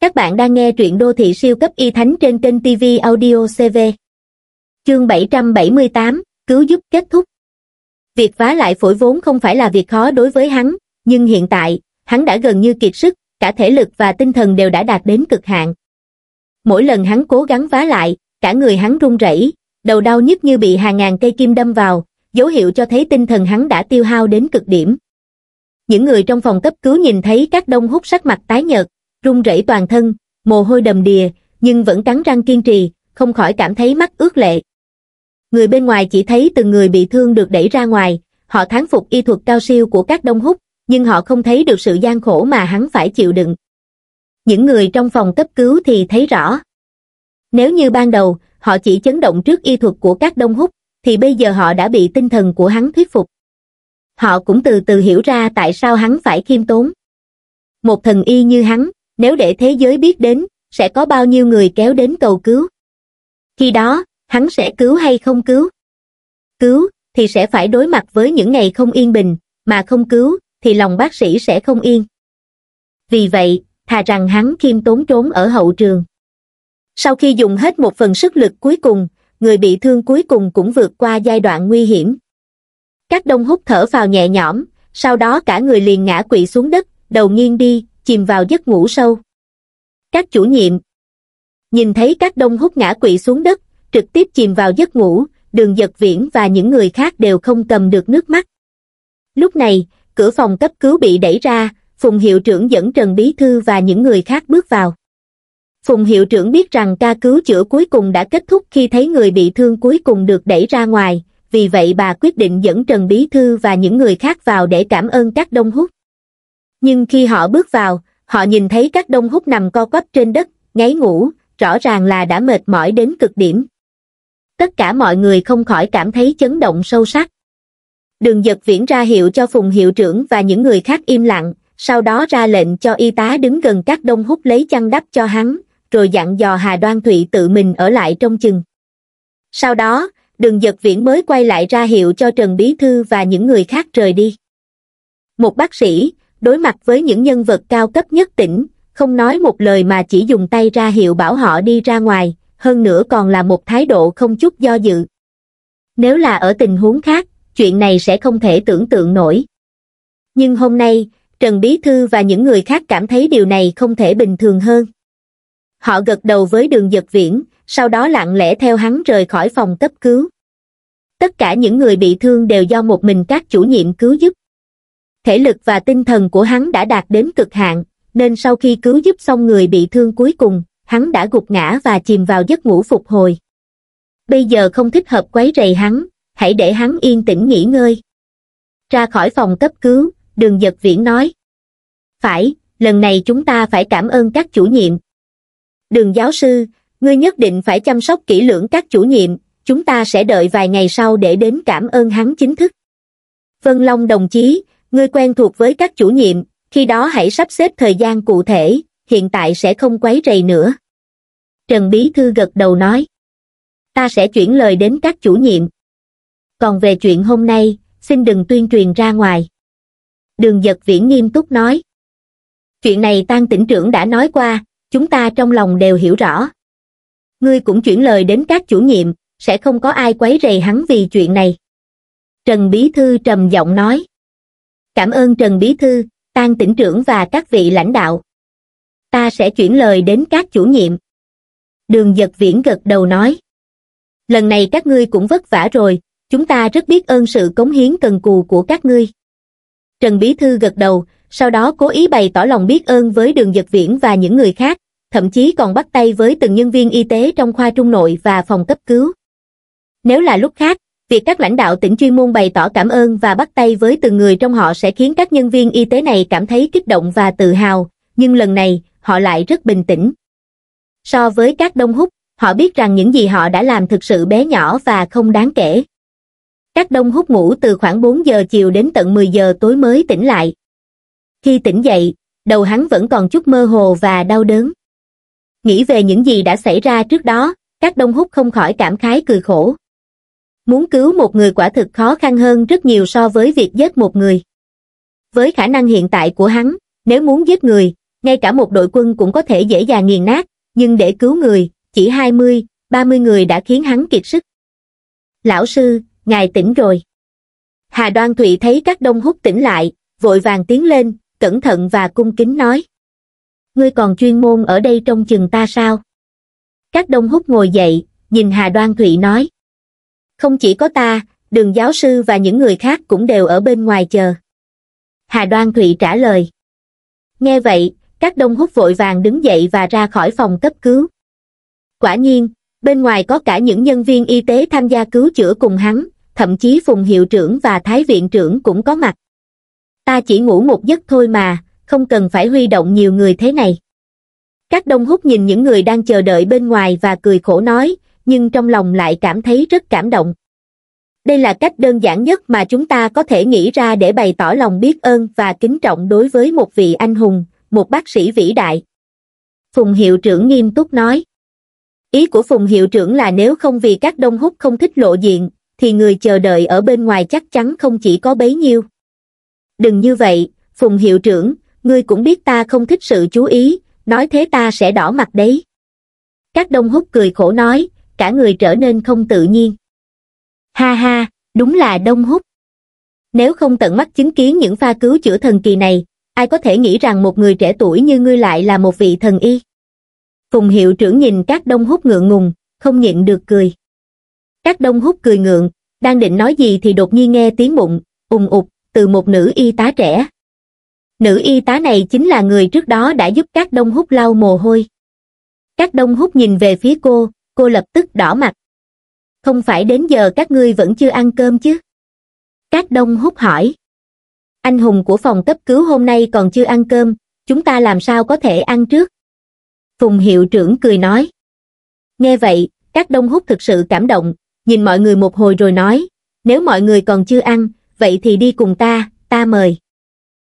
Các bạn đang nghe truyện đô thị siêu cấp y thánh trên kênh TV Audio CV. Chương 778, cứu giúp kết thúc. Việc vá lại phổi vốn không phải là việc khó đối với hắn, nhưng hiện tại, hắn đã gần như kiệt sức, cả thể lực và tinh thần đều đã đạt đến cực hạn. Mỗi lần hắn cố gắng vá lại, cả người hắn run rẩy, đầu đau nhức như bị hàng ngàn cây kim đâm vào, dấu hiệu cho thấy tinh thần hắn đã tiêu hao đến cực điểm. Những người trong phòng cấp cứu nhìn thấy các đông hút sắc mặt tái nhợt, run rẩy toàn thân, mồ hôi đầm đìa, nhưng vẫn cắn răng kiên trì, không khỏi cảm thấy mắt ướt lệ. Người bên ngoài chỉ thấy từng người bị thương được đẩy ra ngoài, họ thán phục y thuật cao siêu của các đông húc, nhưng họ không thấy được sự gian khổ mà hắn phải chịu đựng. Những người trong phòng cấp cứu thì thấy rõ. Nếu như ban đầu, họ chỉ chấn động trước y thuật của các đông húc, thì bây giờ họ đã bị tinh thần của hắn thuyết phục. Họ cũng từ từ hiểu ra tại sao hắn phải khiêm tốn. Một thần y như hắn, nếu để thế giới biết đến, sẽ có bao nhiêu người kéo đến cầu cứu. Khi đó, hắn sẽ cứu hay không cứu? Cứu, thì sẽ phải đối mặt với những ngày không yên bình, mà không cứu, thì lòng bác sĩ sẽ không yên. Vì vậy, thà rằng hắn khiêm tốn trốn ở hậu trường. Sau khi dùng hết một phần sức lực cuối cùng, người bị thương cuối cùng cũng vượt qua giai đoạn nguy hiểm. Các đông hút thở vào nhẹ nhõm, sau đó cả người liền ngã quỵ xuống đất, đầu nghiêng đi, chìm vào giấc ngủ sâu. Các chủ nhiệm Nhìn thấy các đông hút ngã quỵ xuống đất, trực tiếp chìm vào giấc ngủ, đường giật viễn và những người khác đều không cầm được nước mắt. Lúc này, cửa phòng cấp cứu bị đẩy ra, Phùng Hiệu trưởng dẫn Trần Bí Thư và những người khác bước vào. Phùng Hiệu trưởng biết rằng ca cứu chữa cuối cùng đã kết thúc khi thấy người bị thương cuối cùng được đẩy ra ngoài, vì vậy bà quyết định dẫn Trần Bí Thư và những người khác vào để cảm ơn các đông hút nhưng khi họ bước vào họ nhìn thấy các đông hút nằm co quắp trên đất ngáy ngủ rõ ràng là đã mệt mỏi đến cực điểm tất cả mọi người không khỏi cảm thấy chấn động sâu sắc đường giật viễn ra hiệu cho phùng hiệu trưởng và những người khác im lặng sau đó ra lệnh cho y tá đứng gần các đông hút lấy chăn đắp cho hắn rồi dặn dò hà đoan thụy tự mình ở lại trong chừng sau đó đường giật viễn mới quay lại ra hiệu cho trần bí thư và những người khác rời đi một bác sĩ đối mặt với những nhân vật cao cấp nhất tỉnh, không nói một lời mà chỉ dùng tay ra hiệu bảo họ đi ra ngoài, hơn nữa còn là một thái độ không chút do dự. Nếu là ở tình huống khác, chuyện này sẽ không thể tưởng tượng nổi. Nhưng hôm nay, Trần Bí Thư và những người khác cảm thấy điều này không thể bình thường hơn. Họ gật đầu với đường giật viễn, sau đó lặng lẽ theo hắn rời khỏi phòng cấp cứu. Tất cả những người bị thương đều do một mình các chủ nhiệm cứu giúp thể lực và tinh thần của hắn đã đạt đến cực hạn, nên sau khi cứu giúp xong người bị thương cuối cùng, hắn đã gục ngã và chìm vào giấc ngủ phục hồi. Bây giờ không thích hợp quấy rầy hắn, hãy để hắn yên tĩnh nghỉ ngơi. Ra khỏi phòng cấp cứu, đường giật viễn nói. Phải, lần này chúng ta phải cảm ơn các chủ nhiệm. Đường giáo sư, ngươi nhất định phải chăm sóc kỹ lưỡng các chủ nhiệm, chúng ta sẽ đợi vài ngày sau để đến cảm ơn hắn chính thức. Vân Long đồng chí, ngươi quen thuộc với các chủ nhiệm, khi đó hãy sắp xếp thời gian cụ thể, hiện tại sẽ không quấy rầy nữa. Trần Bí Thư gật đầu nói, ta sẽ chuyển lời đến các chủ nhiệm. Còn về chuyện hôm nay, xin đừng tuyên truyền ra ngoài. Đường giật viễn nghiêm túc nói. Chuyện này Tăng tỉnh trưởng đã nói qua, chúng ta trong lòng đều hiểu rõ. Ngươi cũng chuyển lời đến các chủ nhiệm, sẽ không có ai quấy rầy hắn vì chuyện này. Trần Bí Thư trầm giọng nói cảm ơn Trần Bí Thư, Tan tỉnh trưởng và các vị lãnh đạo. Ta sẽ chuyển lời đến các chủ nhiệm. Đường giật viễn gật đầu nói. Lần này các ngươi cũng vất vả rồi, chúng ta rất biết ơn sự cống hiến cần cù của các ngươi. Trần Bí Thư gật đầu, sau đó cố ý bày tỏ lòng biết ơn với đường giật viễn và những người khác, thậm chí còn bắt tay với từng nhân viên y tế trong khoa trung nội và phòng cấp cứu. Nếu là lúc khác, việc các lãnh đạo tỉnh chuyên môn bày tỏ cảm ơn và bắt tay với từng người trong họ sẽ khiến các nhân viên y tế này cảm thấy kích động và tự hào, nhưng lần này, họ lại rất bình tĩnh. So với các đông hút, họ biết rằng những gì họ đã làm thực sự bé nhỏ và không đáng kể. Các đông hút ngủ từ khoảng 4 giờ chiều đến tận 10 giờ tối mới tỉnh lại. Khi tỉnh dậy, đầu hắn vẫn còn chút mơ hồ và đau đớn. Nghĩ về những gì đã xảy ra trước đó, các đông hút không khỏi cảm khái cười khổ muốn cứu một người quả thực khó khăn hơn rất nhiều so với việc giết một người. Với khả năng hiện tại của hắn, nếu muốn giết người, ngay cả một đội quân cũng có thể dễ dàng nghiền nát, nhưng để cứu người, chỉ 20, 30 người đã khiến hắn kiệt sức. Lão sư, ngài tỉnh rồi. Hà Đoan Thụy thấy các đông hút tỉnh lại, vội vàng tiến lên, cẩn thận và cung kính nói. Ngươi còn chuyên môn ở đây trong chừng ta sao? Các đông hút ngồi dậy, nhìn Hà Đoan Thụy nói không chỉ có ta đường giáo sư và những người khác cũng đều ở bên ngoài chờ hà đoan thụy trả lời nghe vậy các đông hút vội vàng đứng dậy và ra khỏi phòng cấp cứu quả nhiên bên ngoài có cả những nhân viên y tế tham gia cứu chữa cùng hắn thậm chí phùng hiệu trưởng và thái viện trưởng cũng có mặt ta chỉ ngủ một giấc thôi mà không cần phải huy động nhiều người thế này các đông hút nhìn những người đang chờ đợi bên ngoài và cười khổ nói nhưng trong lòng lại cảm thấy rất cảm động đây là cách đơn giản nhất mà chúng ta có thể nghĩ ra để bày tỏ lòng biết ơn và kính trọng đối với một vị anh hùng một bác sĩ vĩ đại phùng hiệu trưởng nghiêm túc nói ý của phùng hiệu trưởng là nếu không vì các đông húc không thích lộ diện thì người chờ đợi ở bên ngoài chắc chắn không chỉ có bấy nhiêu đừng như vậy phùng hiệu trưởng ngươi cũng biết ta không thích sự chú ý nói thế ta sẽ đỏ mặt đấy các đông húc cười khổ nói cả người trở nên không tự nhiên. Ha ha, đúng là đông hút. Nếu không tận mắt chứng kiến những pha cứu chữa thần kỳ này, ai có thể nghĩ rằng một người trẻ tuổi như ngươi lại là một vị thần y. Phùng hiệu trưởng nhìn các đông hút ngượng ngùng, không nhịn được cười. Các đông hút cười ngượng, đang định nói gì thì đột nhiên nghe tiếng bụng, ùng ục từ một nữ y tá trẻ. Nữ y tá này chính là người trước đó đã giúp các đông hút lau mồ hôi. Các đông hút nhìn về phía cô, cô lập tức đỏ mặt không phải đến giờ các ngươi vẫn chưa ăn cơm chứ các đông hút hỏi anh hùng của phòng cấp cứu hôm nay còn chưa ăn cơm chúng ta làm sao có thể ăn trước phùng hiệu trưởng cười nói nghe vậy các đông hút thực sự cảm động nhìn mọi người một hồi rồi nói nếu mọi người còn chưa ăn vậy thì đi cùng ta ta mời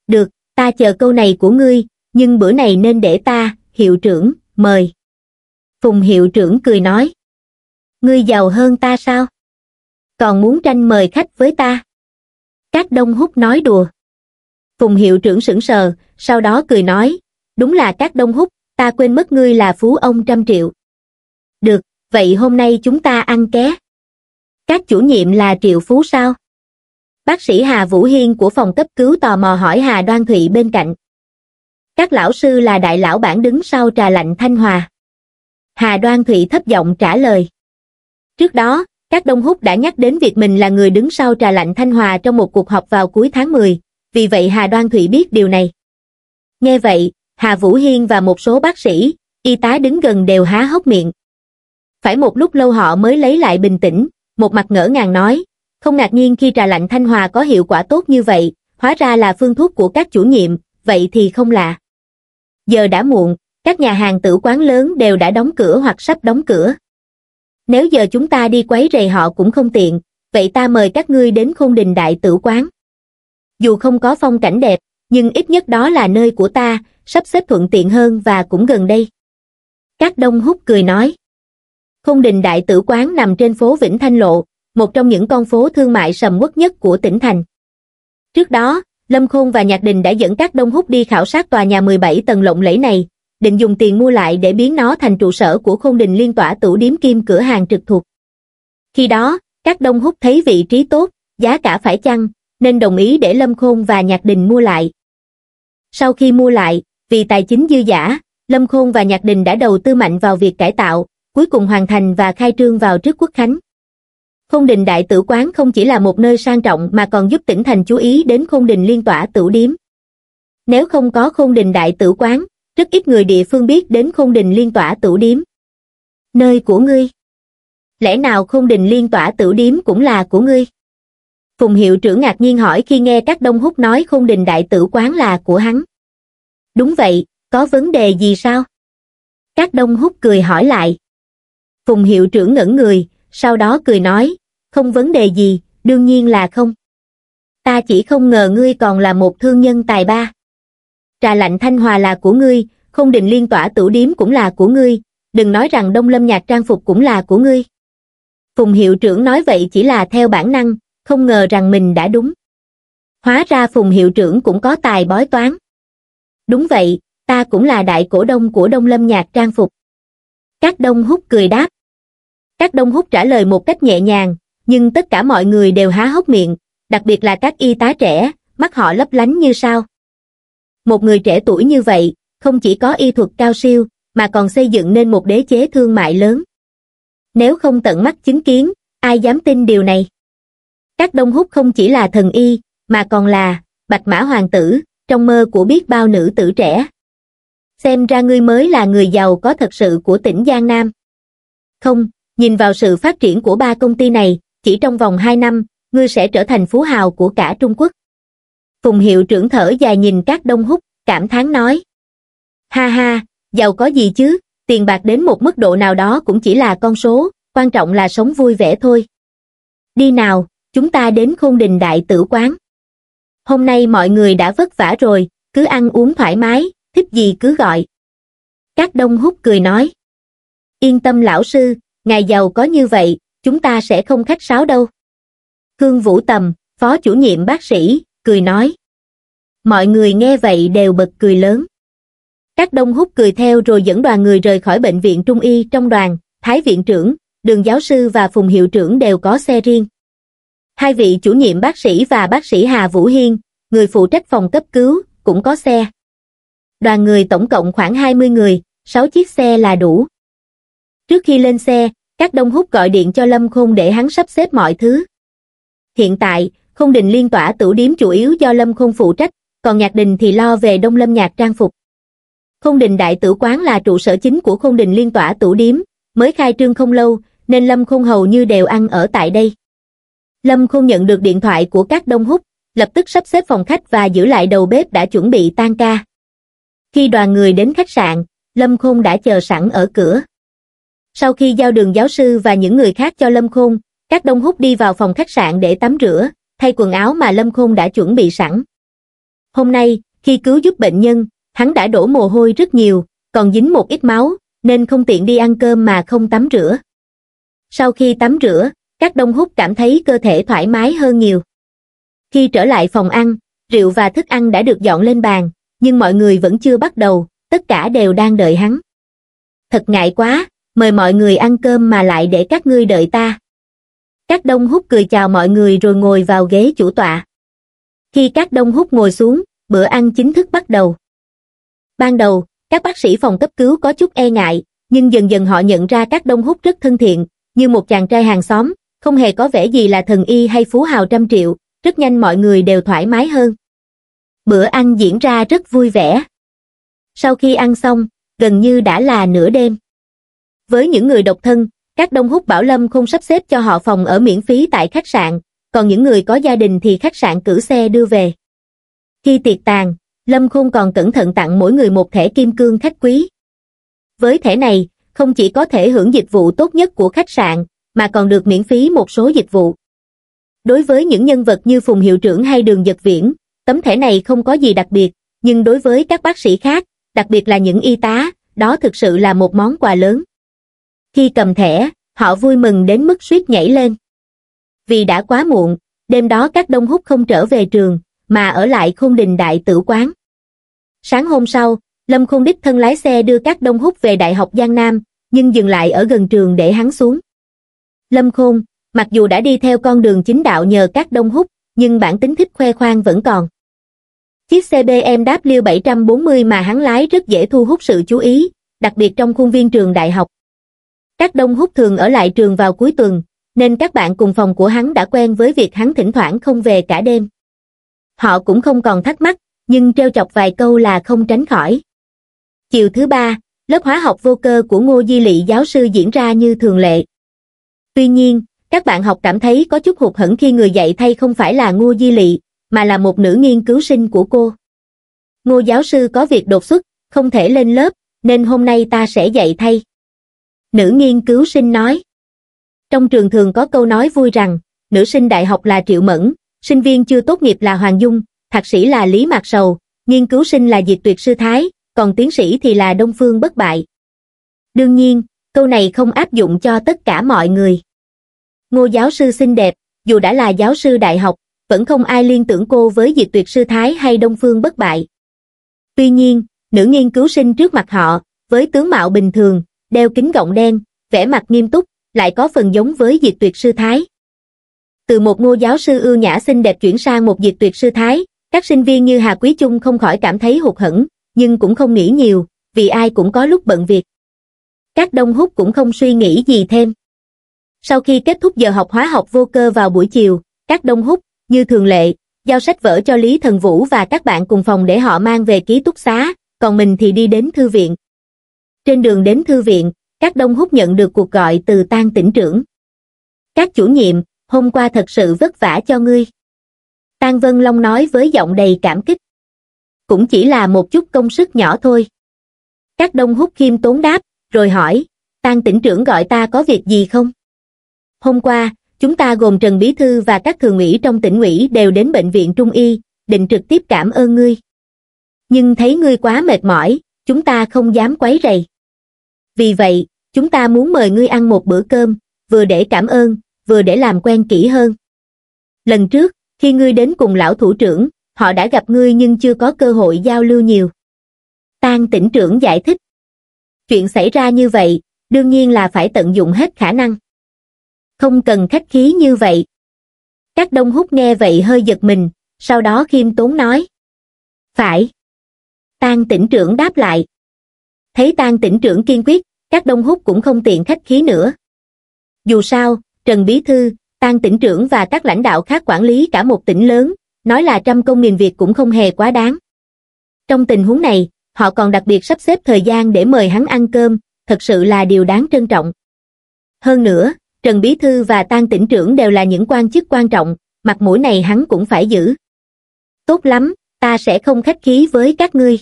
được ta chờ câu này của ngươi nhưng bữa này nên để ta hiệu trưởng mời Phùng hiệu trưởng cười nói. Ngươi giàu hơn ta sao? Còn muốn tranh mời khách với ta? Các đông hút nói đùa. Phùng hiệu trưởng sững sờ, sau đó cười nói. Đúng là các đông hút, ta quên mất ngươi là phú ông trăm triệu. Được, vậy hôm nay chúng ta ăn ké. Các chủ nhiệm là triệu phú sao? Bác sĩ Hà Vũ Hiên của phòng cấp cứu tò mò hỏi Hà Đoan Thụy bên cạnh. Các lão sư là đại lão bản đứng sau trà lạnh Thanh Hòa. Hà Đoan Thụy thấp giọng trả lời. Trước đó, các Đông Húc đã nhắc đến việc mình là người đứng sau trà lạnh Thanh Hòa trong một cuộc họp vào cuối tháng 10, vì vậy Hà Đoan Thụy biết điều này. Nghe vậy, Hà Vũ Hiên và một số bác sĩ, y tá đứng gần đều há hốc miệng. Phải một lúc lâu họ mới lấy lại bình tĩnh, một mặt ngỡ ngàng nói, không ngạc nhiên khi trà lạnh Thanh Hòa có hiệu quả tốt như vậy, hóa ra là phương thuốc của các chủ nhiệm, vậy thì không lạ. Giờ đã muộn, các nhà hàng tử quán lớn đều đã đóng cửa hoặc sắp đóng cửa. Nếu giờ chúng ta đi quấy rầy họ cũng không tiện, vậy ta mời các ngươi đến khôn đình đại tử quán. Dù không có phong cảnh đẹp, nhưng ít nhất đó là nơi của ta, sắp xếp thuận tiện hơn và cũng gần đây. Các đông hút cười nói. Khôn đình đại tử quán nằm trên phố Vĩnh Thanh Lộ, một trong những con phố thương mại sầm uất nhất của tỉnh thành. Trước đó, Lâm Khôn và Nhạc Đình đã dẫn các đông hút đi khảo sát tòa nhà 17 tầng lộng lẫy này, định dùng tiền mua lại để biến nó thành trụ sở của khôn đình liên tỏa tủ điếm kim cửa hàng trực thuộc. Khi đó, các đông hút thấy vị trí tốt, giá cả phải chăng, nên đồng ý để Lâm Khôn và Nhạc Đình mua lại. Sau khi mua lại, vì tài chính dư giả, Lâm Khôn và Nhạc Đình đã đầu tư mạnh vào việc cải tạo, cuối cùng hoàn thành và khai trương vào trước quốc khánh. Khôn Đình Đại Tử Quán không chỉ là một nơi sang trọng mà còn giúp tỉnh thành chú ý đến Khôn Đình Liên Tỏa Tử Điếm. Nếu không có Khôn Đình Đại Tử Quán, rất ít người địa phương biết đến khung đình liên tỏa tửu điếm. Nơi của ngươi. Lẽ nào khung đình liên tỏa tửu điếm cũng là của ngươi? Phùng hiệu trưởng ngạc nhiên hỏi khi nghe các đông hút nói khung đình đại tử quán là của hắn. Đúng vậy, có vấn đề gì sao? Các đông hút cười hỏi lại. Phùng hiệu trưởng ngẩn người, sau đó cười nói, không vấn đề gì, đương nhiên là không. Ta chỉ không ngờ ngươi còn là một thương nhân tài ba trà lạnh thanh hòa là của ngươi, không định liên tỏa tửu điếm cũng là của ngươi, đừng nói rằng đông lâm nhạc trang phục cũng là của ngươi. Phùng hiệu trưởng nói vậy chỉ là theo bản năng, không ngờ rằng mình đã đúng. Hóa ra Phùng hiệu trưởng cũng có tài bói toán. Đúng vậy, ta cũng là đại cổ đông của Đông Lâm Nhạc Trang Phục. Các đông hút cười đáp. Các đông hút trả lời một cách nhẹ nhàng, nhưng tất cả mọi người đều há hốc miệng, đặc biệt là các y tá trẻ, mắt họ lấp lánh như sao. Một người trẻ tuổi như vậy, không chỉ có y thuật cao siêu, mà còn xây dựng nên một đế chế thương mại lớn. Nếu không tận mắt chứng kiến, ai dám tin điều này? Các Đông Húc không chỉ là thần y, mà còn là bạch mã hoàng tử, trong mơ của biết bao nữ tử trẻ. Xem ra ngươi mới là người giàu có thật sự của tỉnh Giang Nam. Không, nhìn vào sự phát triển của ba công ty này, chỉ trong vòng 2 năm, ngươi sẽ trở thành phú hào của cả Trung Quốc phùng hiệu trưởng thở dài nhìn các đông hút cảm thán nói ha ha giàu có gì chứ tiền bạc đến một mức độ nào đó cũng chỉ là con số quan trọng là sống vui vẻ thôi đi nào chúng ta đến khôn đình đại tử quán hôm nay mọi người đã vất vả rồi cứ ăn uống thoải mái thích gì cứ gọi các đông hút cười nói yên tâm lão sư ngài giàu có như vậy chúng ta sẽ không khách sáo đâu hương vũ tầm phó chủ nhiệm bác sĩ cười nói mọi người nghe vậy đều bật cười lớn các đông hút cười theo rồi dẫn đoàn người rời khỏi bệnh viện trung y trong đoàn thái viện trưởng đường giáo sư và phùng hiệu trưởng đều có xe riêng hai vị chủ nhiệm bác sĩ và bác sĩ hà vũ hiên người phụ trách phòng cấp cứu cũng có xe đoàn người tổng cộng khoảng 20 người, 6 chiếc xe là đủ. Trước khi lên xe, các đông hút gọi điện cho Lâm Khôn để hắn sắp xếp mọi thứ. Hiện tại, không đình liên tỏa tửu điếm chủ yếu do Lâm Khôn phụ trách, còn Nhạc Đình thì lo về Đông Lâm Nhạc trang phục. Khôn Đình Đại Tử Quán là trụ sở chính của Khôn Đình liên tỏa tửu điếm, mới khai trương không lâu, nên Lâm Khôn hầu như đều ăn ở tại đây. Lâm Khôn nhận được điện thoại của các đông húc, lập tức sắp xếp phòng khách và giữ lại đầu bếp đã chuẩn bị tan ca. Khi đoàn người đến khách sạn, Lâm Khôn đã chờ sẵn ở cửa. Sau khi giao đường giáo sư và những người khác cho Lâm Khôn, các đông húc đi vào phòng khách sạn để tắm rửa, thay quần áo mà Lâm Khôn đã chuẩn bị sẵn. Hôm nay, khi cứu giúp bệnh nhân, hắn đã đổ mồ hôi rất nhiều, còn dính một ít máu, nên không tiện đi ăn cơm mà không tắm rửa. Sau khi tắm rửa, các đông hút cảm thấy cơ thể thoải mái hơn nhiều. Khi trở lại phòng ăn, rượu và thức ăn đã được dọn lên bàn, nhưng mọi người vẫn chưa bắt đầu, tất cả đều đang đợi hắn. Thật ngại quá, mời mọi người ăn cơm mà lại để các ngươi đợi ta các đông hút cười chào mọi người rồi ngồi vào ghế chủ tọa khi các đông hút ngồi xuống bữa ăn chính thức bắt đầu ban đầu các bác sĩ phòng cấp cứu có chút e ngại nhưng dần dần họ nhận ra các đông hút rất thân thiện như một chàng trai hàng xóm không hề có vẻ gì là thần y hay phú hào trăm triệu rất nhanh mọi người đều thoải mái hơn bữa ăn diễn ra rất vui vẻ sau khi ăn xong gần như đã là nửa đêm với những người độc thân các Đông hút Bảo Lâm không sắp xếp cho họ phòng ở miễn phí tại khách sạn, còn những người có gia đình thì khách sạn cử xe đưa về. Khi tiệc tàn, Lâm không còn cẩn thận tặng mỗi người một thẻ kim cương khách quý. Với thẻ này, không chỉ có thể hưởng dịch vụ tốt nhất của khách sạn, mà còn được miễn phí một số dịch vụ. Đối với những nhân vật như Phùng Hiệu trưởng hay Đường Dật Viễn, tấm thẻ này không có gì đặc biệt, nhưng đối với các bác sĩ khác, đặc biệt là những y tá, đó thực sự là một món quà lớn. Khi cầm thẻ, họ vui mừng đến mức suýt nhảy lên. Vì đã quá muộn, đêm đó các đông hút không trở về trường, mà ở lại khôn đình đại tử quán. Sáng hôm sau, Lâm Khôn Đích thân lái xe đưa các đông hút về Đại học Giang Nam, nhưng dừng lại ở gần trường để hắn xuống. Lâm Khôn, mặc dù đã đi theo con đường chính đạo nhờ các đông hút, nhưng bản tính thích khoe khoang vẫn còn. Chiếc xe BMW 740 mà hắn lái rất dễ thu hút sự chú ý, đặc biệt trong khuôn viên trường đại học các đông hút thường ở lại trường vào cuối tuần, nên các bạn cùng phòng của hắn đã quen với việc hắn thỉnh thoảng không về cả đêm. Họ cũng không còn thắc mắc, nhưng treo chọc vài câu là không tránh khỏi. Chiều thứ ba, lớp hóa học vô cơ của Ngô Di Lị giáo sư diễn ra như thường lệ. Tuy nhiên, các bạn học cảm thấy có chút hụt hẫng khi người dạy thay không phải là Ngô Di Lị, mà là một nữ nghiên cứu sinh của cô. Ngô giáo sư có việc đột xuất, không thể lên lớp, nên hôm nay ta sẽ dạy thay. Nữ nghiên cứu sinh nói. Trong trường thường có câu nói vui rằng, nữ sinh đại học là Triệu Mẫn, sinh viên chưa tốt nghiệp là Hoàng Dung, thạc sĩ là Lý Mạc Sầu, nghiên cứu sinh là Diệt Tuyệt Sư Thái, còn tiến sĩ thì là Đông Phương Bất Bại. Đương nhiên, câu này không áp dụng cho tất cả mọi người. Ngô giáo sư xinh đẹp, dù đã là giáo sư đại học, vẫn không ai liên tưởng cô với Diệt Tuyệt Sư Thái hay Đông Phương Bất Bại. Tuy nhiên, nữ nghiên cứu sinh trước mặt họ, với tướng mạo bình thường, đeo kính gọng đen, vẻ mặt nghiêm túc, lại có phần giống với diệt tuyệt sư thái. Từ một ngô giáo sư ưu nhã xinh đẹp chuyển sang một diệt tuyệt sư thái, các sinh viên như Hà Quý Trung không khỏi cảm thấy hụt hẫng, nhưng cũng không nghĩ nhiều, vì ai cũng có lúc bận việc. Các đông hút cũng không suy nghĩ gì thêm. Sau khi kết thúc giờ học hóa học vô cơ vào buổi chiều, các đông hút, như thường lệ, giao sách vở cho Lý Thần Vũ và các bạn cùng phòng để họ mang về ký túc xá, còn mình thì đi đến thư viện. Trên đường đến thư viện, các đông hút nhận được cuộc gọi từ tan tỉnh trưởng. Các chủ nhiệm, hôm qua thật sự vất vả cho ngươi. tan Vân Long nói với giọng đầy cảm kích. Cũng chỉ là một chút công sức nhỏ thôi. Các đông hút khiêm tốn đáp, rồi hỏi, tan tỉnh trưởng gọi ta có việc gì không? Hôm qua, chúng ta gồm Trần Bí Thư và các thường ủy trong tỉnh ủy đều đến bệnh viện Trung Y, định trực tiếp cảm ơn ngươi. Nhưng thấy ngươi quá mệt mỏi, chúng ta không dám quấy rầy vì vậy, chúng ta muốn mời ngươi ăn một bữa cơm, vừa để cảm ơn, vừa để làm quen kỹ hơn. Lần trước, khi ngươi đến cùng lão thủ trưởng, họ đã gặp ngươi nhưng chưa có cơ hội giao lưu nhiều. Tang tỉnh trưởng giải thích. Chuyện xảy ra như vậy, đương nhiên là phải tận dụng hết khả năng. Không cần khách khí như vậy. Các đông hút nghe vậy hơi giật mình, sau đó khiêm tốn nói. Phải. Tang tỉnh trưởng đáp lại. Thấy tang tỉnh trưởng kiên quyết, các đông hút cũng không tiện khách khí nữa dù sao trần bí thư tang tỉnh trưởng và các lãnh đạo khác quản lý cả một tỉnh lớn nói là trăm công nghìn việc cũng không hề quá đáng trong tình huống này họ còn đặc biệt sắp xếp thời gian để mời hắn ăn cơm thật sự là điều đáng trân trọng hơn nữa trần bí thư và tang tỉnh trưởng đều là những quan chức quan trọng mặt mũi này hắn cũng phải giữ tốt lắm ta sẽ không khách khí với các ngươi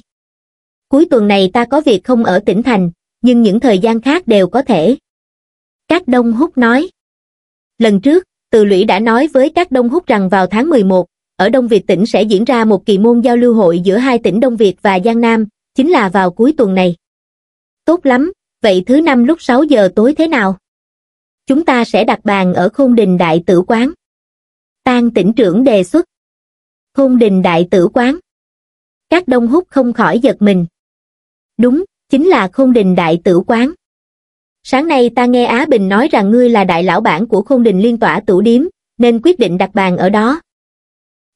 cuối tuần này ta có việc không ở tỉnh thành nhưng những thời gian khác đều có thể. Các Đông Húc nói. Lần trước, Từ Lũy đã nói với các Đông Húc rằng vào tháng 11, ở Đông Việt tỉnh sẽ diễn ra một kỳ môn giao lưu hội giữa hai tỉnh Đông Việt và Giang Nam, chính là vào cuối tuần này. Tốt lắm, vậy thứ năm lúc 6 giờ tối thế nào? Chúng ta sẽ đặt bàn ở Khôn Đình Đại Tử Quán. Tang tỉnh trưởng đề xuất. Khôn Đình Đại Tử Quán. Các Đông Húc không khỏi giật mình. Đúng, chính là khôn đình đại tử quán sáng nay ta nghe á bình nói rằng ngươi là đại lão bản của khôn đình liên tỏa tủ điếm nên quyết định đặt bàn ở đó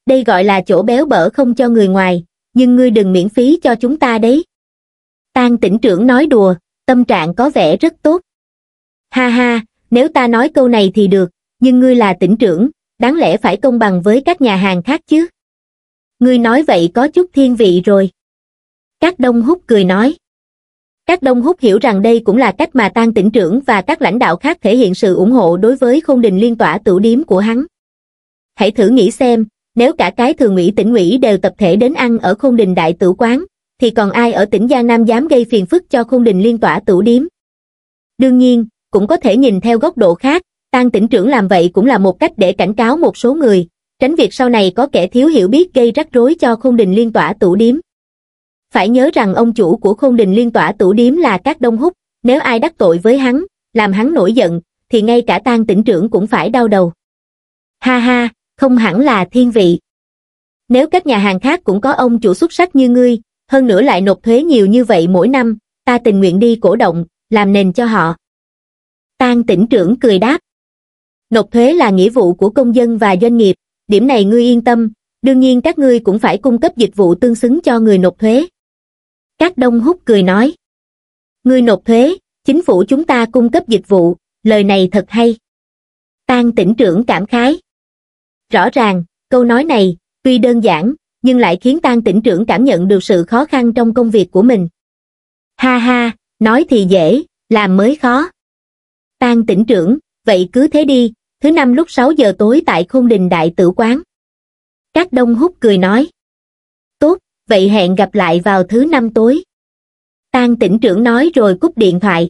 đây gọi là chỗ béo bở không cho người ngoài nhưng ngươi đừng miễn phí cho chúng ta đấy tang tỉnh trưởng nói đùa tâm trạng có vẻ rất tốt ha ha nếu ta nói câu này thì được nhưng ngươi là tỉnh trưởng đáng lẽ phải công bằng với các nhà hàng khác chứ ngươi nói vậy có chút thiên vị rồi các đông hút cười nói các đông hút hiểu rằng đây cũng là cách mà Tang tỉnh trưởng và các lãnh đạo khác thể hiện sự ủng hộ đối với khôn đình liên tỏa tửu điếm của hắn. Hãy thử nghĩ xem, nếu cả cái thường ủy tỉnh ủy đều tập thể đến ăn ở khôn đình đại tử quán, thì còn ai ở tỉnh Giang Nam dám gây phiền phức cho khôn đình liên tỏa tửu điếm. Đương nhiên, cũng có thể nhìn theo góc độ khác, Tang tỉnh trưởng làm vậy cũng là một cách để cảnh cáo một số người, tránh việc sau này có kẻ thiếu hiểu biết gây rắc rối cho khôn đình liên tỏa tửu điếm phải nhớ rằng ông chủ của khôn đình liên tỏa tủ điếm là các đông húc, nếu ai đắc tội với hắn, làm hắn nổi giận, thì ngay cả tan tỉnh trưởng cũng phải đau đầu. Ha ha, không hẳn là thiên vị. Nếu các nhà hàng khác cũng có ông chủ xuất sắc như ngươi, hơn nữa lại nộp thuế nhiều như vậy mỗi năm, ta tình nguyện đi cổ động, làm nền cho họ. tan tỉnh trưởng cười đáp. Nộp thuế là nghĩa vụ của công dân và doanh nghiệp, điểm này ngươi yên tâm, đương nhiên các ngươi cũng phải cung cấp dịch vụ tương xứng cho người nộp thuế các đông hút cười nói ngươi nộp thuế chính phủ chúng ta cung cấp dịch vụ lời này thật hay tang tỉnh trưởng cảm khái rõ ràng câu nói này tuy đơn giản nhưng lại khiến tang tỉnh trưởng cảm nhận được sự khó khăn trong công việc của mình ha ha nói thì dễ làm mới khó tang tỉnh trưởng vậy cứ thế đi thứ năm lúc sáu giờ tối tại khôn đình đại tử quán các đông hút cười nói vậy hẹn gặp lại vào thứ năm tối tan tỉnh trưởng nói rồi cúp điện thoại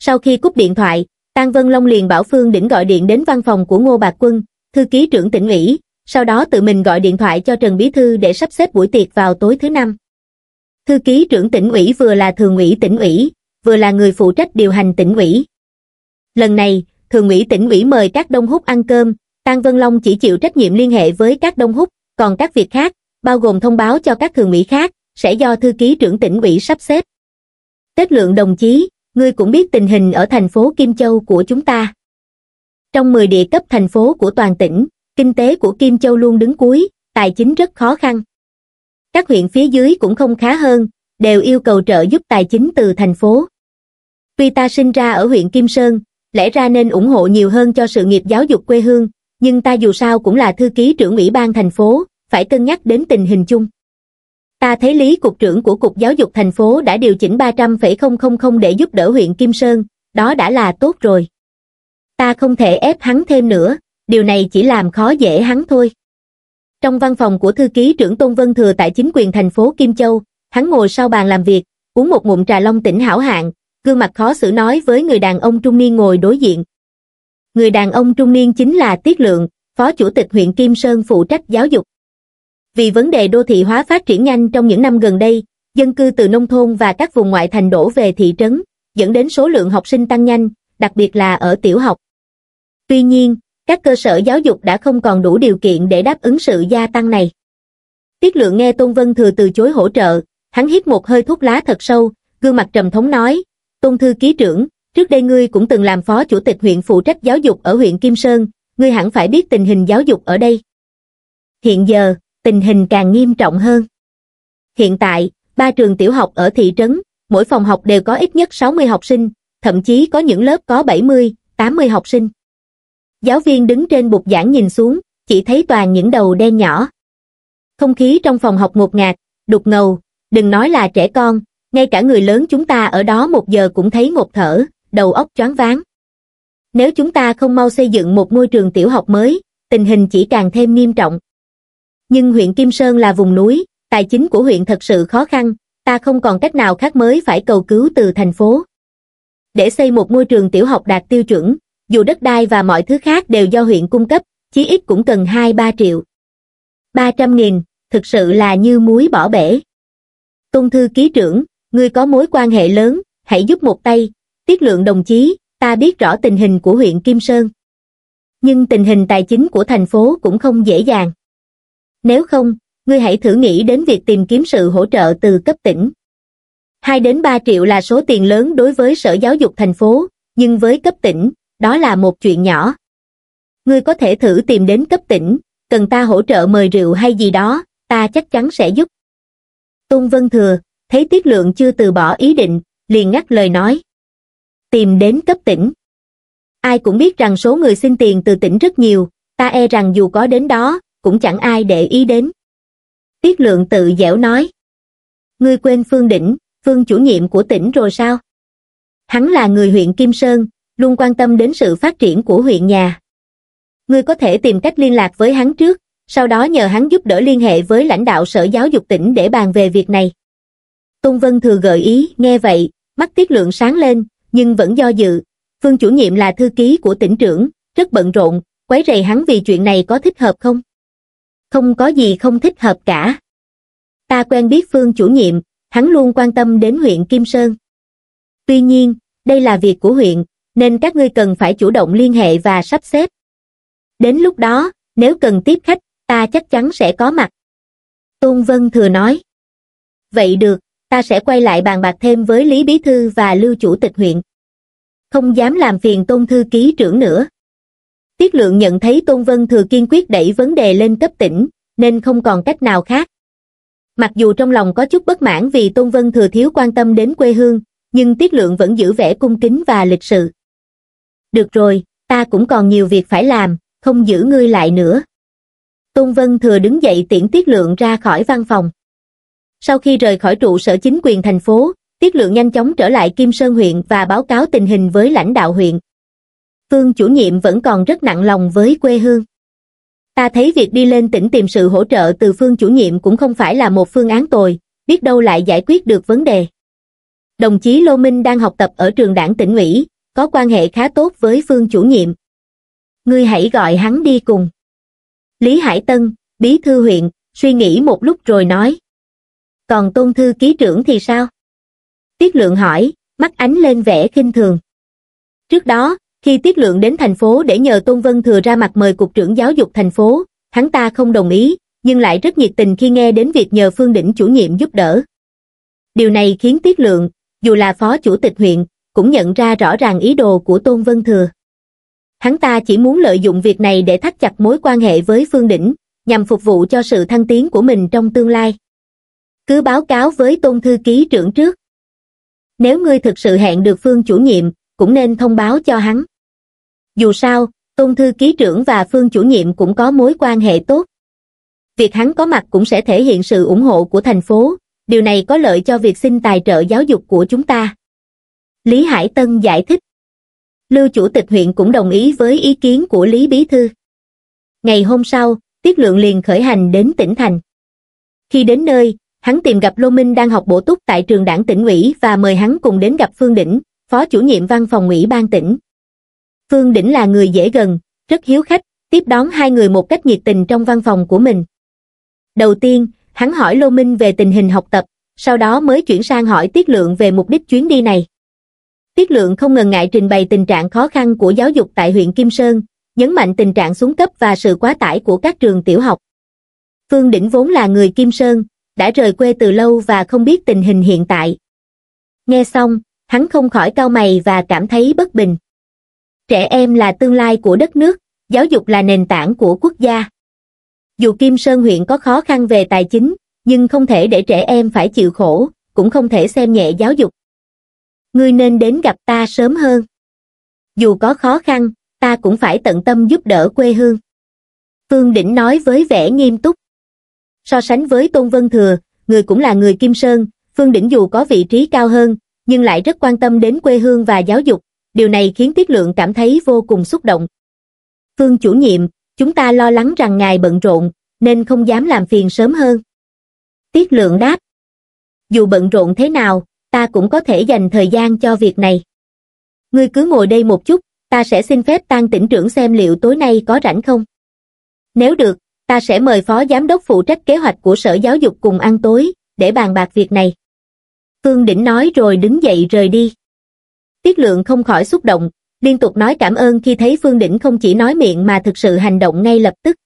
sau khi cúp điện thoại tan vân long liền bảo phương đỉnh gọi điện đến văn phòng của ngô bạc quân thư ký trưởng tỉnh ủy sau đó tự mình gọi điện thoại cho trần bí thư để sắp xếp buổi tiệc vào tối thứ năm thư ký trưởng tỉnh ủy vừa là thường ủy tỉnh ủy vừa là người phụ trách điều hành tỉnh ủy lần này thường ủy tỉnh ủy mời các đông húc ăn cơm tang vân long chỉ chịu trách nhiệm liên hệ với các đông húc còn các việc khác bao gồm thông báo cho các thường ủy khác, sẽ do thư ký trưởng tỉnh ủy sắp xếp. Tết lượng đồng chí, ngươi cũng biết tình hình ở thành phố Kim Châu của chúng ta. Trong 10 địa cấp thành phố của toàn tỉnh, kinh tế của Kim Châu luôn đứng cuối, tài chính rất khó khăn. Các huyện phía dưới cũng không khá hơn, đều yêu cầu trợ giúp tài chính từ thành phố. Tuy ta sinh ra ở huyện Kim Sơn, lẽ ra nên ủng hộ nhiều hơn cho sự nghiệp giáo dục quê hương, nhưng ta dù sao cũng là thư ký trưởng ủy ban thành phố, phải cân nhắc đến tình hình chung. Ta thấy Lý Cục trưởng của Cục Giáo dục thành phố đã điều chỉnh 300,000 để giúp đỡ huyện Kim Sơn, đó đã là tốt rồi. Ta không thể ép hắn thêm nữa, điều này chỉ làm khó dễ hắn thôi. Trong văn phòng của thư ký trưởng Tôn Vân Thừa tại chính quyền thành phố Kim Châu, hắn ngồi sau bàn làm việc, uống một ngụm trà long tỉnh hảo hạng, gương mặt khó xử nói với người đàn ông trung niên ngồi đối diện. Người đàn ông trung niên chính là Tiết Lượng, phó chủ tịch huyện Kim Sơn phụ trách giáo dục vì vấn đề đô thị hóa phát triển nhanh trong những năm gần đây, dân cư từ nông thôn và các vùng ngoại thành đổ về thị trấn, dẫn đến số lượng học sinh tăng nhanh, đặc biệt là ở tiểu học. Tuy nhiên, các cơ sở giáo dục đã không còn đủ điều kiện để đáp ứng sự gia tăng này. Tiết lượng nghe Tôn Vân Thừa từ chối hỗ trợ, hắn hít một hơi thuốc lá thật sâu, gương mặt trầm thống nói, Tôn Thư Ký trưởng, trước đây ngươi cũng từng làm phó chủ tịch huyện phụ trách giáo dục ở huyện Kim Sơn, ngươi hẳn phải biết tình hình giáo dục ở đây. Hiện giờ, tình hình càng nghiêm trọng hơn. Hiện tại, ba trường tiểu học ở thị trấn, mỗi phòng học đều có ít nhất 60 học sinh, thậm chí có những lớp có 70, 80 học sinh. Giáo viên đứng trên bục giảng nhìn xuống, chỉ thấy toàn những đầu đen nhỏ. Không khí trong phòng học ngột ngạt, đục ngầu, đừng nói là trẻ con, ngay cả người lớn chúng ta ở đó một giờ cũng thấy ngột thở, đầu óc choáng váng. Nếu chúng ta không mau xây dựng một ngôi trường tiểu học mới, tình hình chỉ càng thêm nghiêm trọng nhưng huyện Kim Sơn là vùng núi, tài chính của huyện thật sự khó khăn, ta không còn cách nào khác mới phải cầu cứu từ thành phố. Để xây một môi trường tiểu học đạt tiêu chuẩn, dù đất đai và mọi thứ khác đều do huyện cung cấp, chí ít cũng cần 2-3 triệu. 300 nghìn, thực sự là như muối bỏ bể. Tôn thư ký trưởng, ngươi có mối quan hệ lớn, hãy giúp một tay, tiết lượng đồng chí, ta biết rõ tình hình của huyện Kim Sơn. Nhưng tình hình tài chính của thành phố cũng không dễ dàng nếu không ngươi hãy thử nghĩ đến việc tìm kiếm sự hỗ trợ từ cấp tỉnh hai đến ba triệu là số tiền lớn đối với sở giáo dục thành phố nhưng với cấp tỉnh đó là một chuyện nhỏ ngươi có thể thử tìm đến cấp tỉnh cần ta hỗ trợ mời rượu hay gì đó ta chắc chắn sẽ giúp tôn vân thừa thấy tiết lượng chưa từ bỏ ý định liền ngắt lời nói tìm đến cấp tỉnh ai cũng biết rằng số người xin tiền từ tỉnh rất nhiều ta e rằng dù có đến đó cũng chẳng ai để ý đến. Tiết lượng tự dẻo nói. Ngươi quên Phương Đỉnh, Phương chủ nhiệm của tỉnh rồi sao? Hắn là người huyện Kim Sơn, luôn quan tâm đến sự phát triển của huyện nhà. Ngươi có thể tìm cách liên lạc với hắn trước, sau đó nhờ hắn giúp đỡ liên hệ với lãnh đạo sở giáo dục tỉnh để bàn về việc này. Tôn Vân Thừa gợi ý, nghe vậy, mắt tiết lượng sáng lên, nhưng vẫn do dự. Phương chủ nhiệm là thư ký của tỉnh trưởng, rất bận rộn, quấy rầy hắn vì chuyện này có thích hợp không? không có gì không thích hợp cả. Ta quen biết Phương chủ nhiệm, hắn luôn quan tâm đến huyện Kim Sơn. Tuy nhiên, đây là việc của huyện, nên các ngươi cần phải chủ động liên hệ và sắp xếp. Đến lúc đó, nếu cần tiếp khách, ta chắc chắn sẽ có mặt. Tôn Vân thừa nói. Vậy được, ta sẽ quay lại bàn bạc thêm với Lý Bí Thư và Lưu Chủ tịch huyện. Không dám làm phiền Tôn Thư Ký trưởng nữa. Tiết lượng nhận thấy Tôn Vân Thừa kiên quyết đẩy vấn đề lên cấp tỉnh, nên không còn cách nào khác. Mặc dù trong lòng có chút bất mãn vì Tôn Vân Thừa thiếu quan tâm đến quê hương, nhưng Tiết lượng vẫn giữ vẻ cung kính và lịch sự. Được rồi, ta cũng còn nhiều việc phải làm, không giữ ngươi lại nữa. Tôn Vân Thừa đứng dậy tiễn Tiết lượng ra khỏi văn phòng. Sau khi rời khỏi trụ sở chính quyền thành phố, Tiết lượng nhanh chóng trở lại Kim Sơn huyện và báo cáo tình hình với lãnh đạo huyện. Phương chủ nhiệm vẫn còn rất nặng lòng với quê hương. Ta thấy việc đi lên tỉnh tìm sự hỗ trợ từ Phương chủ nhiệm cũng không phải là một phương án tồi, biết đâu lại giải quyết được vấn đề. Đồng chí Lô Minh đang học tập ở trường đảng tỉnh ủy, có quan hệ khá tốt với Phương chủ nhiệm. Ngươi hãy gọi hắn đi cùng. Lý Hải Tân, bí thư huyện, suy nghĩ một lúc rồi nói. Còn tôn thư ký trưởng thì sao? Tiết lượng hỏi, mắt ánh lên vẻ khinh thường. Trước đó, khi Tiết Lượng đến thành phố để nhờ Tôn Vân Thừa ra mặt mời Cục trưởng Giáo dục thành phố, hắn ta không đồng ý, nhưng lại rất nhiệt tình khi nghe đến việc nhờ Phương Đỉnh chủ nhiệm giúp đỡ. Điều này khiến Tiết Lượng, dù là phó chủ tịch huyện, cũng nhận ra rõ ràng ý đồ của Tôn Vân Thừa. Hắn ta chỉ muốn lợi dụng việc này để thắt chặt mối quan hệ với Phương Đỉnh, nhằm phục vụ cho sự thăng tiến của mình trong tương lai. Cứ báo cáo với Tôn Thư Ký trưởng trước. Nếu ngươi thực sự hẹn được Phương chủ nhiệm, cũng nên thông báo cho hắn. Dù sao, Tôn Thư Ký trưởng và Phương chủ nhiệm cũng có mối quan hệ tốt. Việc hắn có mặt cũng sẽ thể hiện sự ủng hộ của thành phố, điều này có lợi cho việc xin tài trợ giáo dục của chúng ta. Lý Hải Tân giải thích. Lưu Chủ tịch huyện cũng đồng ý với ý kiến của Lý Bí Thư. Ngày hôm sau, Tiết Lượng liền khởi hành đến tỉnh thành. Khi đến nơi, hắn tìm gặp Lô Minh đang học bổ túc tại trường đảng tỉnh ủy và mời hắn cùng đến gặp Phương Đỉnh, phó chủ nhiệm văn phòng ủy ban tỉnh. Phương Đỉnh là người dễ gần, rất hiếu khách, tiếp đón hai người một cách nhiệt tình trong văn phòng của mình. Đầu tiên, hắn hỏi Lô Minh về tình hình học tập, sau đó mới chuyển sang hỏi Tiết Lượng về mục đích chuyến đi này. Tiết Lượng không ngần ngại trình bày tình trạng khó khăn của giáo dục tại huyện Kim Sơn, nhấn mạnh tình trạng xuống cấp và sự quá tải của các trường tiểu học. Phương Đỉnh vốn là người Kim Sơn, đã rời quê từ lâu và không biết tình hình hiện tại. Nghe xong, hắn không khỏi cau mày và cảm thấy bất bình. Trẻ em là tương lai của đất nước, giáo dục là nền tảng của quốc gia. Dù Kim Sơn huyện có khó khăn về tài chính, nhưng không thể để trẻ em phải chịu khổ, cũng không thể xem nhẹ giáo dục. Ngươi nên đến gặp ta sớm hơn. Dù có khó khăn, ta cũng phải tận tâm giúp đỡ quê hương. Phương Đỉnh nói với vẻ nghiêm túc. So sánh với Tôn Vân Thừa, người cũng là người Kim Sơn, Phương Đỉnh dù có vị trí cao hơn, nhưng lại rất quan tâm đến quê hương và giáo dục, điều này khiến Tiết Lượng cảm thấy vô cùng xúc động. Phương chủ nhiệm, chúng ta lo lắng rằng ngài bận rộn, nên không dám làm phiền sớm hơn. Tiết Lượng đáp, dù bận rộn thế nào, ta cũng có thể dành thời gian cho việc này. Ngươi cứ ngồi đây một chút, ta sẽ xin phép tăng tỉnh trưởng xem liệu tối nay có rảnh không. Nếu được, ta sẽ mời phó giám đốc phụ trách kế hoạch của sở giáo dục cùng ăn tối, để bàn bạc việc này. Phương Đỉnh nói rồi đứng dậy rời đi. Tiết lượng không khỏi xúc động, liên tục nói cảm ơn khi thấy Phương Đỉnh không chỉ nói miệng mà thực sự hành động ngay lập tức.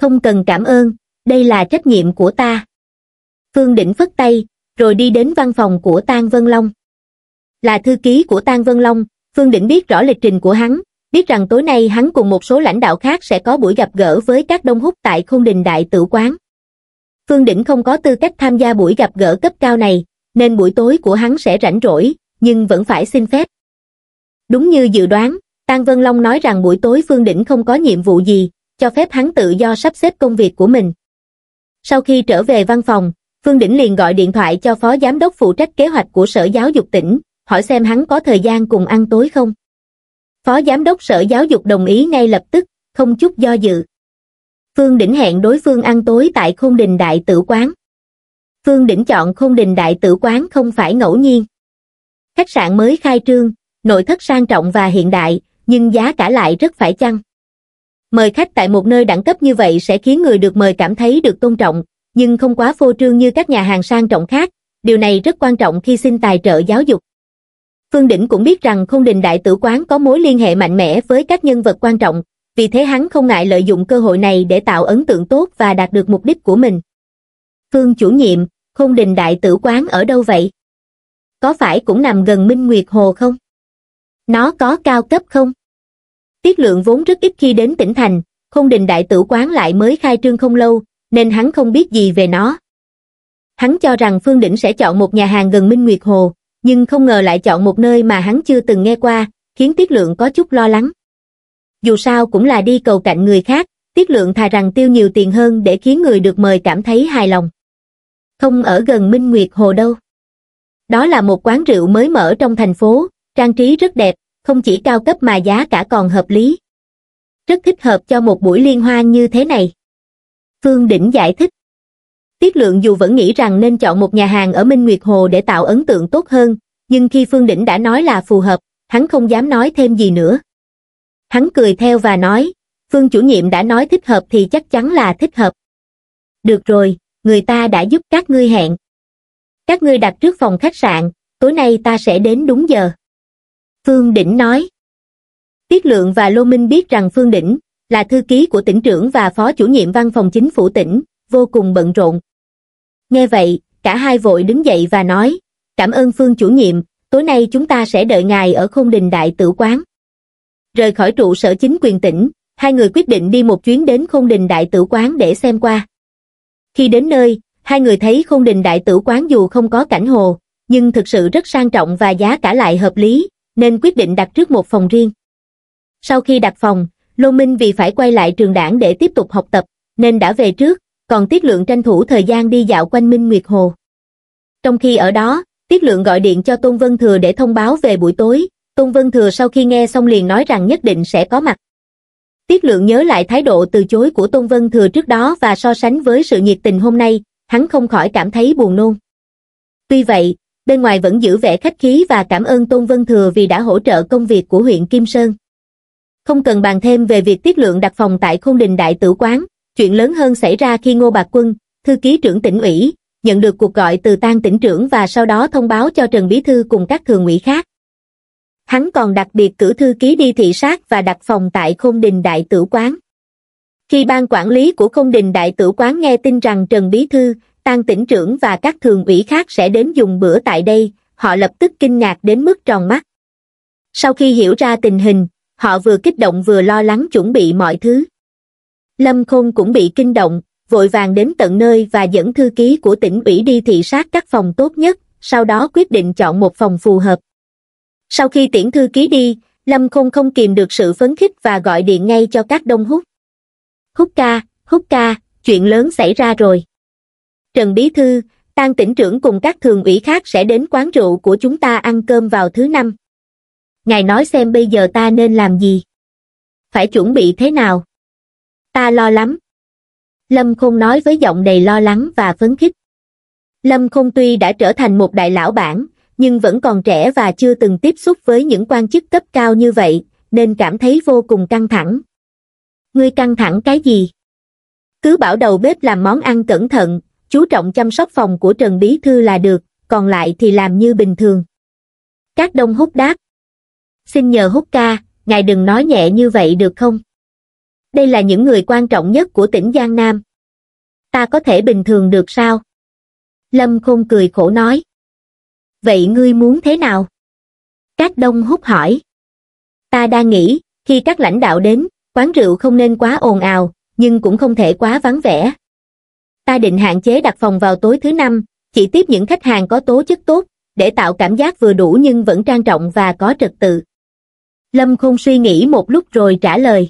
Không cần cảm ơn, đây là trách nhiệm của ta. Phương Đỉnh phất tay, rồi đi đến văn phòng của Tang Vân Long. Là thư ký của Tang Vân Long, Phương Đỉnh biết rõ lịch trình của hắn, biết rằng tối nay hắn cùng một số lãnh đạo khác sẽ có buổi gặp gỡ với các đông húc tại Khung Đình Đại Tử Quán. Phương Đỉnh không có tư cách tham gia buổi gặp gỡ cấp cao này, nên buổi tối của hắn sẽ rảnh rỗi, nhưng vẫn phải xin phép. Đúng như dự đoán, Tăng Vân Long nói rằng buổi tối Phương Đỉnh không có nhiệm vụ gì, cho phép hắn tự do sắp xếp công việc của mình. Sau khi trở về văn phòng, Phương Đỉnh liền gọi điện thoại cho phó giám đốc phụ trách kế hoạch của Sở Giáo dục tỉnh, hỏi xem hắn có thời gian cùng ăn tối không. Phó giám đốc Sở Giáo dục đồng ý ngay lập tức, không chút do dự. Phương Đỉnh hẹn đối phương ăn tối tại Khôn Đình Đại Tử Quán. Phương Đỉnh chọn Khôn Đình Đại Tử Quán không phải ngẫu nhiên. Khách sạn mới khai trương, nội thất sang trọng và hiện đại, nhưng giá cả lại rất phải chăng. Mời khách tại một nơi đẳng cấp như vậy sẽ khiến người được mời cảm thấy được tôn trọng, nhưng không quá phô trương như các nhà hàng sang trọng khác, điều này rất quan trọng khi xin tài trợ giáo dục. Phương Đỉnh cũng biết rằng không đình đại tử quán có mối liên hệ mạnh mẽ với các nhân vật quan trọng, vì thế hắn không ngại lợi dụng cơ hội này để tạo ấn tượng tốt và đạt được mục đích của mình. Phương chủ nhiệm, không đình đại tử quán ở đâu vậy? có phải cũng nằm gần Minh Nguyệt Hồ không? Nó có cao cấp không? Tiết lượng vốn rất ít khi đến tỉnh thành, không đình đại tử quán lại mới khai trương không lâu, nên hắn không biết gì về nó. Hắn cho rằng Phương Đỉnh sẽ chọn một nhà hàng gần Minh Nguyệt Hồ, nhưng không ngờ lại chọn một nơi mà hắn chưa từng nghe qua, khiến Tiết Lượng có chút lo lắng. Dù sao cũng là đi cầu cạnh người khác, Tiết Lượng thà rằng tiêu nhiều tiền hơn để khiến người được mời cảm thấy hài lòng. Không ở gần Minh Nguyệt Hồ đâu. Đó là một quán rượu mới mở trong thành phố, trang trí rất đẹp, không chỉ cao cấp mà giá cả còn hợp lý. Rất thích hợp cho một buổi liên hoan như thế này. Phương Đỉnh giải thích. Tiết lượng dù vẫn nghĩ rằng nên chọn một nhà hàng ở Minh Nguyệt Hồ để tạo ấn tượng tốt hơn, nhưng khi Phương Đỉnh đã nói là phù hợp, hắn không dám nói thêm gì nữa. Hắn cười theo và nói, Phương chủ nhiệm đã nói thích hợp thì chắc chắn là thích hợp. Được rồi, người ta đã giúp các ngươi hẹn, các ngươi đặt trước phòng khách sạn tối nay ta sẽ đến đúng giờ phương đỉnh nói tiết lượng và lô minh biết rằng phương đỉnh là thư ký của tỉnh trưởng và phó chủ nhiệm văn phòng chính phủ tỉnh vô cùng bận rộn nghe vậy cả hai vội đứng dậy và nói cảm ơn phương chủ nhiệm tối nay chúng ta sẽ đợi ngài ở khôn đình đại tử quán rời khỏi trụ sở chính quyền tỉnh hai người quyết định đi một chuyến đến khôn đình đại tử quán để xem qua khi đến nơi hai người thấy khôn đình đại tử quán dù không có cảnh hồ, nhưng thực sự rất sang trọng và giá cả lại hợp lý, nên quyết định đặt trước một phòng riêng. Sau khi đặt phòng, Lô Minh vì phải quay lại trường đảng để tiếp tục học tập, nên đã về trước, còn Tiết Lượng tranh thủ thời gian đi dạo quanh Minh Nguyệt Hồ. Trong khi ở đó, Tiết Lượng gọi điện cho Tôn Vân Thừa để thông báo về buổi tối, Tôn Vân Thừa sau khi nghe xong liền nói rằng nhất định sẽ có mặt. Tiết Lượng nhớ lại thái độ từ chối của Tôn Vân Thừa trước đó và so sánh với sự nhiệt tình hôm nay, hắn không khỏi cảm thấy buồn nôn. Tuy vậy, bên ngoài vẫn giữ vẻ khách khí và cảm ơn Tôn Vân Thừa vì đã hỗ trợ công việc của huyện Kim Sơn. Không cần bàn thêm về việc tiết lượng đặt phòng tại Khôn Đình Đại Tử Quán, chuyện lớn hơn xảy ra khi Ngô Bạc Quân, thư ký trưởng tỉnh ủy, nhận được cuộc gọi từ tang tỉnh trưởng và sau đó thông báo cho Trần Bí Thư cùng các thường ủy khác. Hắn còn đặc biệt cử thư ký đi thị sát và đặt phòng tại Khôn Đình Đại Tử Quán khi ban quản lý của không đình đại tử quán nghe tin rằng trần bí thư tang tỉnh trưởng và các thường ủy khác sẽ đến dùng bữa tại đây họ lập tức kinh ngạc đến mức tròn mắt sau khi hiểu ra tình hình họ vừa kích động vừa lo lắng chuẩn bị mọi thứ lâm khôn cũng bị kinh động vội vàng đến tận nơi và dẫn thư ký của tỉnh ủy đi thị sát các phòng tốt nhất sau đó quyết định chọn một phòng phù hợp sau khi tiễn thư ký đi lâm khôn không kìm được sự phấn khích và gọi điện ngay cho các đông hút húc ca, húc ca, chuyện lớn xảy ra rồi. Trần Bí Thư, Tang tỉnh trưởng cùng các thường ủy khác sẽ đến quán rượu của chúng ta ăn cơm vào thứ năm. Ngài nói xem bây giờ ta nên làm gì? Phải chuẩn bị thế nào? Ta lo lắm. Lâm Khôn nói với giọng đầy lo lắng và phấn khích. Lâm Khôn tuy đã trở thành một đại lão bản, nhưng vẫn còn trẻ và chưa từng tiếp xúc với những quan chức cấp cao như vậy, nên cảm thấy vô cùng căng thẳng, ngươi căng thẳng cái gì? Cứ bảo đầu bếp làm món ăn cẩn thận, chú trọng chăm sóc phòng của Trần Bí Thư là được, còn lại thì làm như bình thường. Các đông hút đáp. Xin nhờ hút ca, ngài đừng nói nhẹ như vậy được không? Đây là những người quan trọng nhất của tỉnh Giang Nam. Ta có thể bình thường được sao? Lâm Khôn cười khổ nói. Vậy ngươi muốn thế nào? Các đông hút hỏi. Ta đang nghĩ, khi các lãnh đạo đến, quán rượu không nên quá ồn ào, nhưng cũng không thể quá vắng vẻ. Ta định hạn chế đặt phòng vào tối thứ năm, chỉ tiếp những khách hàng có tố chất tốt, để tạo cảm giác vừa đủ nhưng vẫn trang trọng và có trật tự. Lâm Khôn suy nghĩ một lúc rồi trả lời.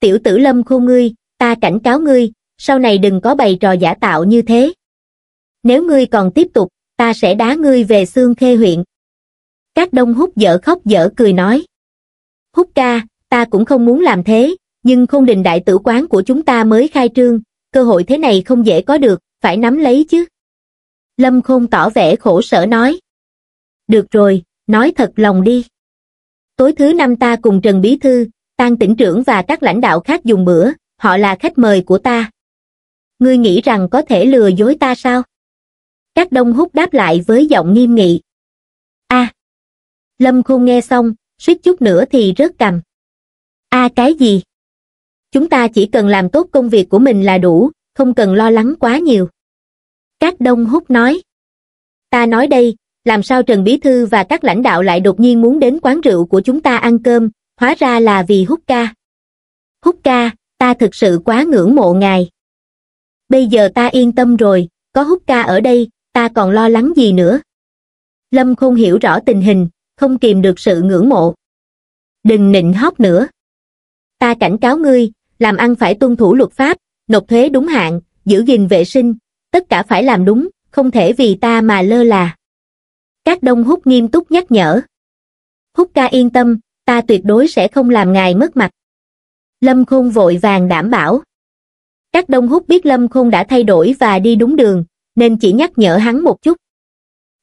Tiểu tử Lâm Khôn ngươi, ta cảnh cáo ngươi, sau này đừng có bày trò giả tạo như thế. Nếu ngươi còn tiếp tục, ta sẽ đá ngươi về xương khê huyện. Các đông hút dở khóc dở cười nói. Hút ca, ta cũng không muốn làm thế, nhưng khôn đình đại tử quán của chúng ta mới khai trương, cơ hội thế này không dễ có được, phải nắm lấy chứ. Lâm Khôn tỏ vẻ khổ sở nói. Được rồi, nói thật lòng đi. Tối thứ năm ta cùng Trần Bí Thư, Tăng tỉnh trưởng và các lãnh đạo khác dùng bữa, họ là khách mời của ta. Ngươi nghĩ rằng có thể lừa dối ta sao? Các đông hút đáp lại với giọng nghiêm nghị. a à, Lâm Khôn nghe xong, suýt chút nữa thì rớt cầm a à, cái gì chúng ta chỉ cần làm tốt công việc của mình là đủ không cần lo lắng quá nhiều các đông hút nói ta nói đây làm sao trần bí thư và các lãnh đạo lại đột nhiên muốn đến quán rượu của chúng ta ăn cơm hóa ra là vì húc ca húc ca ta thực sự quá ngưỡng mộ ngài bây giờ ta yên tâm rồi có húc ca ở đây ta còn lo lắng gì nữa lâm không hiểu rõ tình hình không kìm được sự ngưỡng mộ đừng nịnh hót nữa ta cảnh cáo ngươi, làm ăn phải tuân thủ luật pháp, nộp thuế đúng hạn, giữ gìn vệ sinh, tất cả phải làm đúng, không thể vì ta mà lơ là. Các đông hút nghiêm túc nhắc nhở. Hút ca yên tâm, ta tuyệt đối sẽ không làm ngài mất mặt. Lâm Khôn vội vàng đảm bảo. Các đông hút biết Lâm Khôn đã thay đổi và đi đúng đường, nên chỉ nhắc nhở hắn một chút.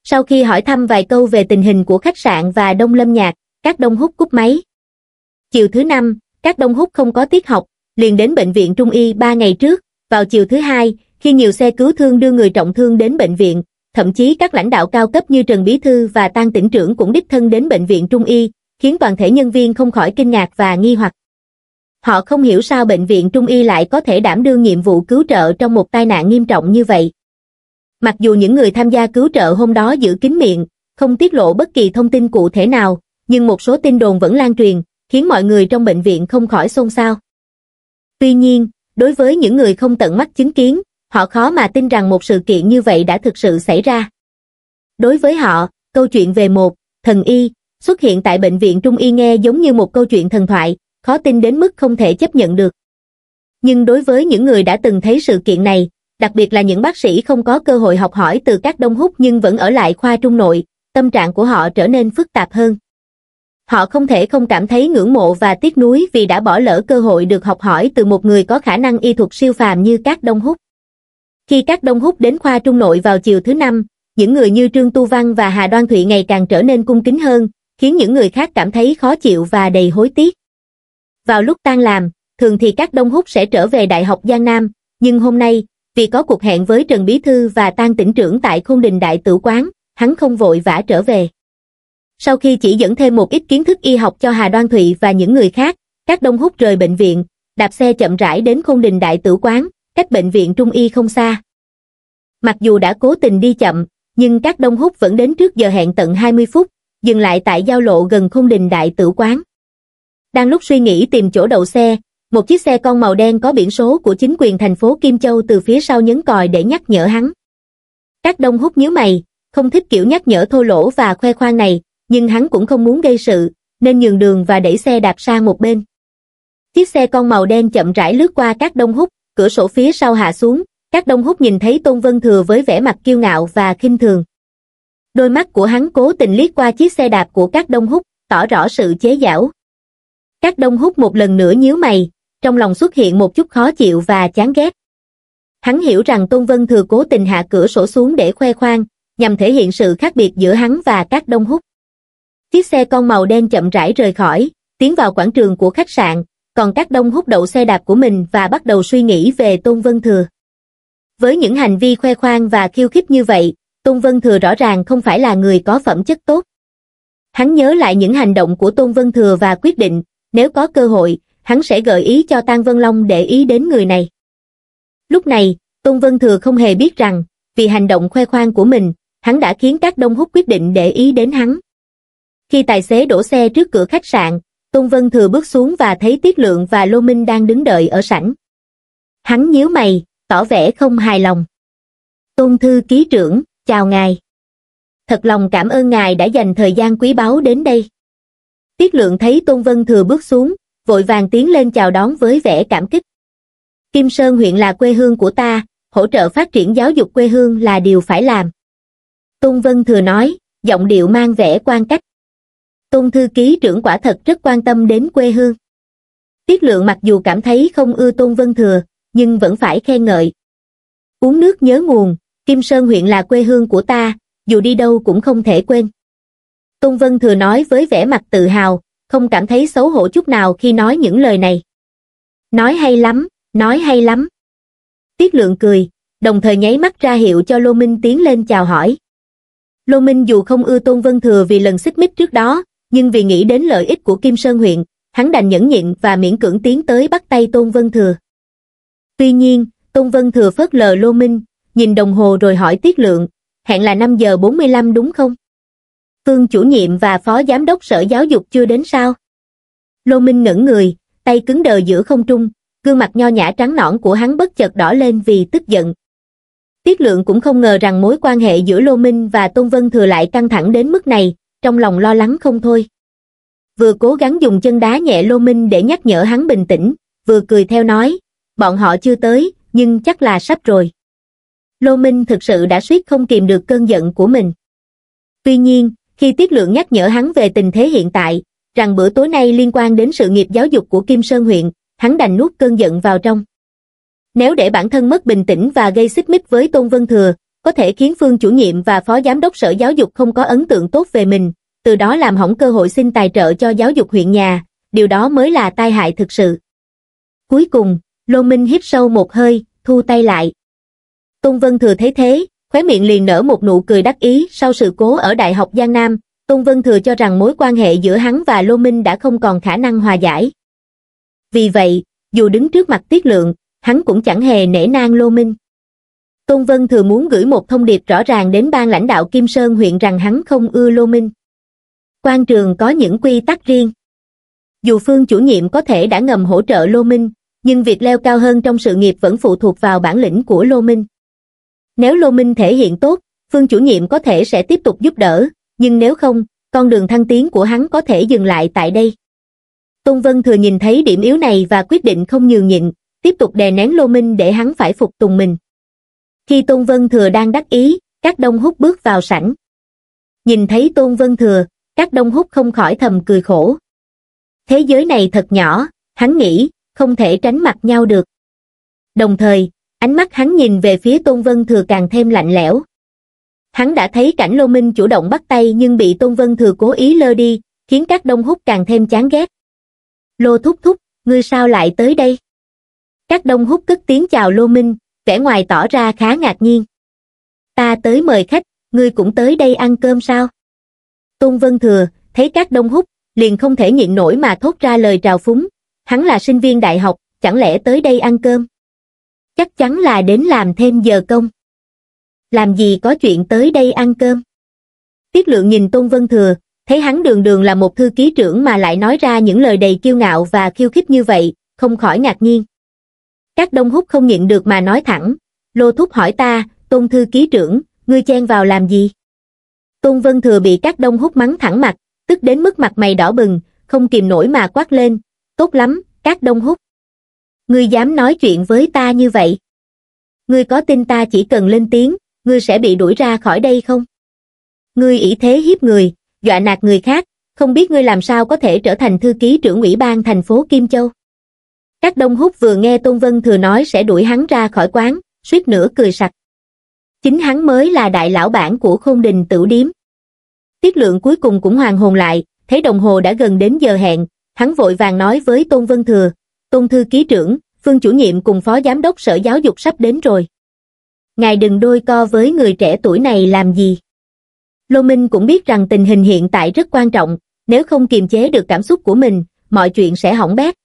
Sau khi hỏi thăm vài câu về tình hình của khách sạn và đông lâm nhạc, các đông hút cúp máy. Chiều thứ năm, các đông húc không có tiết học, liền đến bệnh viện Trung Y ba ngày trước, vào chiều thứ hai, khi nhiều xe cứu thương đưa người trọng thương đến bệnh viện, thậm chí các lãnh đạo cao cấp như Trần Bí Thư và Tăng tỉnh trưởng cũng đích thân đến bệnh viện Trung Y, khiến toàn thể nhân viên không khỏi kinh ngạc và nghi hoặc. Họ không hiểu sao bệnh viện Trung Y lại có thể đảm đương nhiệm vụ cứu trợ trong một tai nạn nghiêm trọng như vậy. Mặc dù những người tham gia cứu trợ hôm đó giữ kín miệng, không tiết lộ bất kỳ thông tin cụ thể nào, nhưng một số tin đồn vẫn lan truyền, khiến mọi người trong bệnh viện không khỏi xôn xao. Tuy nhiên, đối với những người không tận mắt chứng kiến, họ khó mà tin rằng một sự kiện như vậy đã thực sự xảy ra. Đối với họ, câu chuyện về một thần y xuất hiện tại bệnh viện Trung Y nghe giống như một câu chuyện thần thoại, khó tin đến mức không thể chấp nhận được. Nhưng đối với những người đã từng thấy sự kiện này, đặc biệt là những bác sĩ không có cơ hội học hỏi từ các đông hút nhưng vẫn ở lại khoa trung nội, tâm trạng của họ trở nên phức tạp hơn họ không thể không cảm thấy ngưỡng mộ và tiếc nuối vì đã bỏ lỡ cơ hội được học hỏi từ một người có khả năng y thuật siêu phàm như các Đông Húc. Khi các Đông Húc đến khoa trung nội vào chiều thứ năm, những người như Trương Tu Văn và Hà Đoan Thụy ngày càng trở nên cung kính hơn, khiến những người khác cảm thấy khó chịu và đầy hối tiếc. Vào lúc tan làm, thường thì các Đông Húc sẽ trở về Đại học Giang Nam, nhưng hôm nay, vì có cuộc hẹn với Trần Bí Thư và Tan tỉnh trưởng tại Khôn Đình Đại Tử Quán, hắn không vội vã trở về sau khi chỉ dẫn thêm một ít kiến thức y học cho Hà Đoan Thụy và những người khác, các đông hút rời bệnh viện, đạp xe chậm rãi đến khôn đình đại tử quán, cách bệnh viện trung y không xa. Mặc dù đã cố tình đi chậm, nhưng các đông hút vẫn đến trước giờ hẹn tận 20 phút, dừng lại tại giao lộ gần khôn đình đại tử quán. Đang lúc suy nghĩ tìm chỗ đậu xe, một chiếc xe con màu đen có biển số của chính quyền thành phố Kim Châu từ phía sau nhấn còi để nhắc nhở hắn. Các đông hút nhíu mày, không thích kiểu nhắc nhở thô lỗ và khoe khoang này, nhưng hắn cũng không muốn gây sự, nên nhường đường và đẩy xe đạp sang một bên. Chiếc xe con màu đen chậm rãi lướt qua các đông hút, cửa sổ phía sau hạ xuống, các đông hút nhìn thấy Tôn Vân Thừa với vẻ mặt kiêu ngạo và khinh thường. Đôi mắt của hắn cố tình liếc qua chiếc xe đạp của các đông hút, tỏ rõ sự chế giảo. Các đông hút một lần nữa nhíu mày, trong lòng xuất hiện một chút khó chịu và chán ghét. Hắn hiểu rằng Tôn Vân Thừa cố tình hạ cửa sổ xuống để khoe khoang, nhằm thể hiện sự khác biệt giữa hắn và các đông hút. Chiếc xe con màu đen chậm rãi rời khỏi, tiến vào quảng trường của khách sạn, còn các đông hút đậu xe đạp của mình và bắt đầu suy nghĩ về Tôn Vân Thừa. Với những hành vi khoe khoang và khiêu khích như vậy, Tôn Vân Thừa rõ ràng không phải là người có phẩm chất tốt. Hắn nhớ lại những hành động của Tôn Vân Thừa và quyết định, nếu có cơ hội, hắn sẽ gợi ý cho Tang Vân Long để ý đến người này. Lúc này, Tôn Vân Thừa không hề biết rằng, vì hành động khoe khoang của mình, hắn đã khiến các đông hút quyết định để ý đến hắn. Khi tài xế đổ xe trước cửa khách sạn, Tôn Vân Thừa bước xuống và thấy Tiết Lượng và Lô Minh đang đứng đợi ở sẵn. Hắn nhíu mày, tỏ vẻ không hài lòng. Tôn Thư Ký trưởng, chào ngài. Thật lòng cảm ơn ngài đã dành thời gian quý báu đến đây. Tiết Lượng thấy Tôn Vân Thừa bước xuống, vội vàng tiến lên chào đón với vẻ cảm kích. Kim Sơn huyện là quê hương của ta, hỗ trợ phát triển giáo dục quê hương là điều phải làm. Tôn Vân Thừa nói, giọng điệu mang vẻ quan cách tôn thư ký trưởng quả thật rất quan tâm đến quê hương. Tiết lượng mặc dù cảm thấy không ưa tôn vân thừa, nhưng vẫn phải khen ngợi. Uống nước nhớ nguồn, Kim Sơn huyện là quê hương của ta, dù đi đâu cũng không thể quên. Tôn Vân Thừa nói với vẻ mặt tự hào, không cảm thấy xấu hổ chút nào khi nói những lời này. Nói hay lắm, nói hay lắm. Tiết lượng cười, đồng thời nháy mắt ra hiệu cho Lô Minh tiến lên chào hỏi. Lô Minh dù không ưa Tôn Vân Thừa vì lần xích mích trước đó, nhưng vì nghĩ đến lợi ích của Kim Sơn huyện, hắn đành nhẫn nhịn và miễn cưỡng tiến tới bắt tay Tôn Vân Thừa. Tuy nhiên, Tôn Vân Thừa phớt lờ Lô Minh, nhìn đồng hồ rồi hỏi Tiết Lượng, hẹn là 5 giờ 45 đúng không? Phương chủ nhiệm và phó giám đốc sở giáo dục chưa đến sao? Lô Minh ngẩn người, tay cứng đờ giữa không trung, gương mặt nho nhã trắng nõn của hắn bất chợt đỏ lên vì tức giận. Tiết Lượng cũng không ngờ rằng mối quan hệ giữa Lô Minh và Tôn Vân Thừa lại căng thẳng đến mức này, trong lòng lo lắng không thôi vừa cố gắng dùng chân đá nhẹ lô minh để nhắc nhở hắn bình tĩnh vừa cười theo nói bọn họ chưa tới nhưng chắc là sắp rồi lô minh thực sự đã suýt không kìm được cơn giận của mình tuy nhiên khi tiết lượng nhắc nhở hắn về tình thế hiện tại rằng bữa tối nay liên quan đến sự nghiệp giáo dục của kim sơn huyện hắn đành nuốt cơn giận vào trong nếu để bản thân mất bình tĩnh và gây xích mích với tôn vân thừa có thể khiến Phương chủ nhiệm và Phó Giám đốc Sở Giáo dục không có ấn tượng tốt về mình, từ đó làm hỏng cơ hội xin tài trợ cho giáo dục huyện nhà, điều đó mới là tai hại thực sự. Cuối cùng, Lô Minh hít sâu một hơi, thu tay lại. Tôn Vân Thừa thấy thế, khóe miệng liền nở một nụ cười đắc ý sau sự cố ở Đại học Giang Nam, Tôn Vân Thừa cho rằng mối quan hệ giữa hắn và Lô Minh đã không còn khả năng hòa giải. Vì vậy, dù đứng trước mặt tiết lượng, hắn cũng chẳng hề nể nang Lô Minh. Tôn Vân Thừa muốn gửi một thông điệp rõ ràng đến ban lãnh đạo Kim Sơn huyện rằng hắn không ưa Lô Minh. Quan trường có những quy tắc riêng. Dù phương chủ nhiệm có thể đã ngầm hỗ trợ Lô Minh, nhưng việc leo cao hơn trong sự nghiệp vẫn phụ thuộc vào bản lĩnh của Lô Minh. Nếu Lô Minh thể hiện tốt, phương chủ nhiệm có thể sẽ tiếp tục giúp đỡ, nhưng nếu không, con đường thăng tiến của hắn có thể dừng lại tại đây. Tôn Vân Thừa nhìn thấy điểm yếu này và quyết định không nhường nhịn, tiếp tục đè nén Lô Minh để hắn phải phục tùng mình khi tôn vân thừa đang đắc ý các đông hút bước vào sảnh nhìn thấy tôn vân thừa các đông hút không khỏi thầm cười khổ thế giới này thật nhỏ hắn nghĩ không thể tránh mặt nhau được đồng thời ánh mắt hắn nhìn về phía tôn vân thừa càng thêm lạnh lẽo hắn đã thấy cảnh lô minh chủ động bắt tay nhưng bị tôn vân thừa cố ý lơ đi khiến các đông hút càng thêm chán ghét lô thúc thúc ngươi sao lại tới đây các đông hút cất tiếng chào lô minh vẻ ngoài tỏ ra khá ngạc nhiên ta tới mời khách ngươi cũng tới đây ăn cơm sao tôn vân thừa thấy các đông hút, liền không thể nhịn nổi mà thốt ra lời trào phúng hắn là sinh viên đại học chẳng lẽ tới đây ăn cơm chắc chắn là đến làm thêm giờ công làm gì có chuyện tới đây ăn cơm tiết lượng nhìn tôn vân thừa thấy hắn đường đường là một thư ký trưởng mà lại nói ra những lời đầy kiêu ngạo và khiêu khích như vậy không khỏi ngạc nhiên các đông hút không nhịn được mà nói thẳng. Lô Thúc hỏi ta, Tôn Thư Ký trưởng, ngươi chen vào làm gì? Tôn Vân Thừa bị các đông hút mắng thẳng mặt, tức đến mức mặt mày đỏ bừng, không kìm nổi mà quát lên. Tốt lắm, các đông hút. Ngươi dám nói chuyện với ta như vậy? Ngươi có tin ta chỉ cần lên tiếng, ngươi sẽ bị đuổi ra khỏi đây không? Ngươi ỷ thế hiếp người, dọa nạt người khác, không biết ngươi làm sao có thể trở thành thư ký trưởng ủy ban thành phố Kim Châu. Các đông hút vừa nghe Tôn Vân Thừa nói sẽ đuổi hắn ra khỏi quán, suýt nữa cười sặc. Chính hắn mới là đại lão bản của khôn đình tử điếm. Tiết lượng cuối cùng cũng hoàng hồn lại, thấy đồng hồ đã gần đến giờ hẹn, hắn vội vàng nói với Tôn Vân Thừa, Tôn Thư Ký trưởng, Phương chủ nhiệm cùng Phó Giám đốc Sở Giáo dục sắp đến rồi. Ngài đừng đôi co với người trẻ tuổi này làm gì. Lô Minh cũng biết rằng tình hình hiện tại rất quan trọng, nếu không kiềm chế được cảm xúc của mình, mọi chuyện sẽ hỏng bét.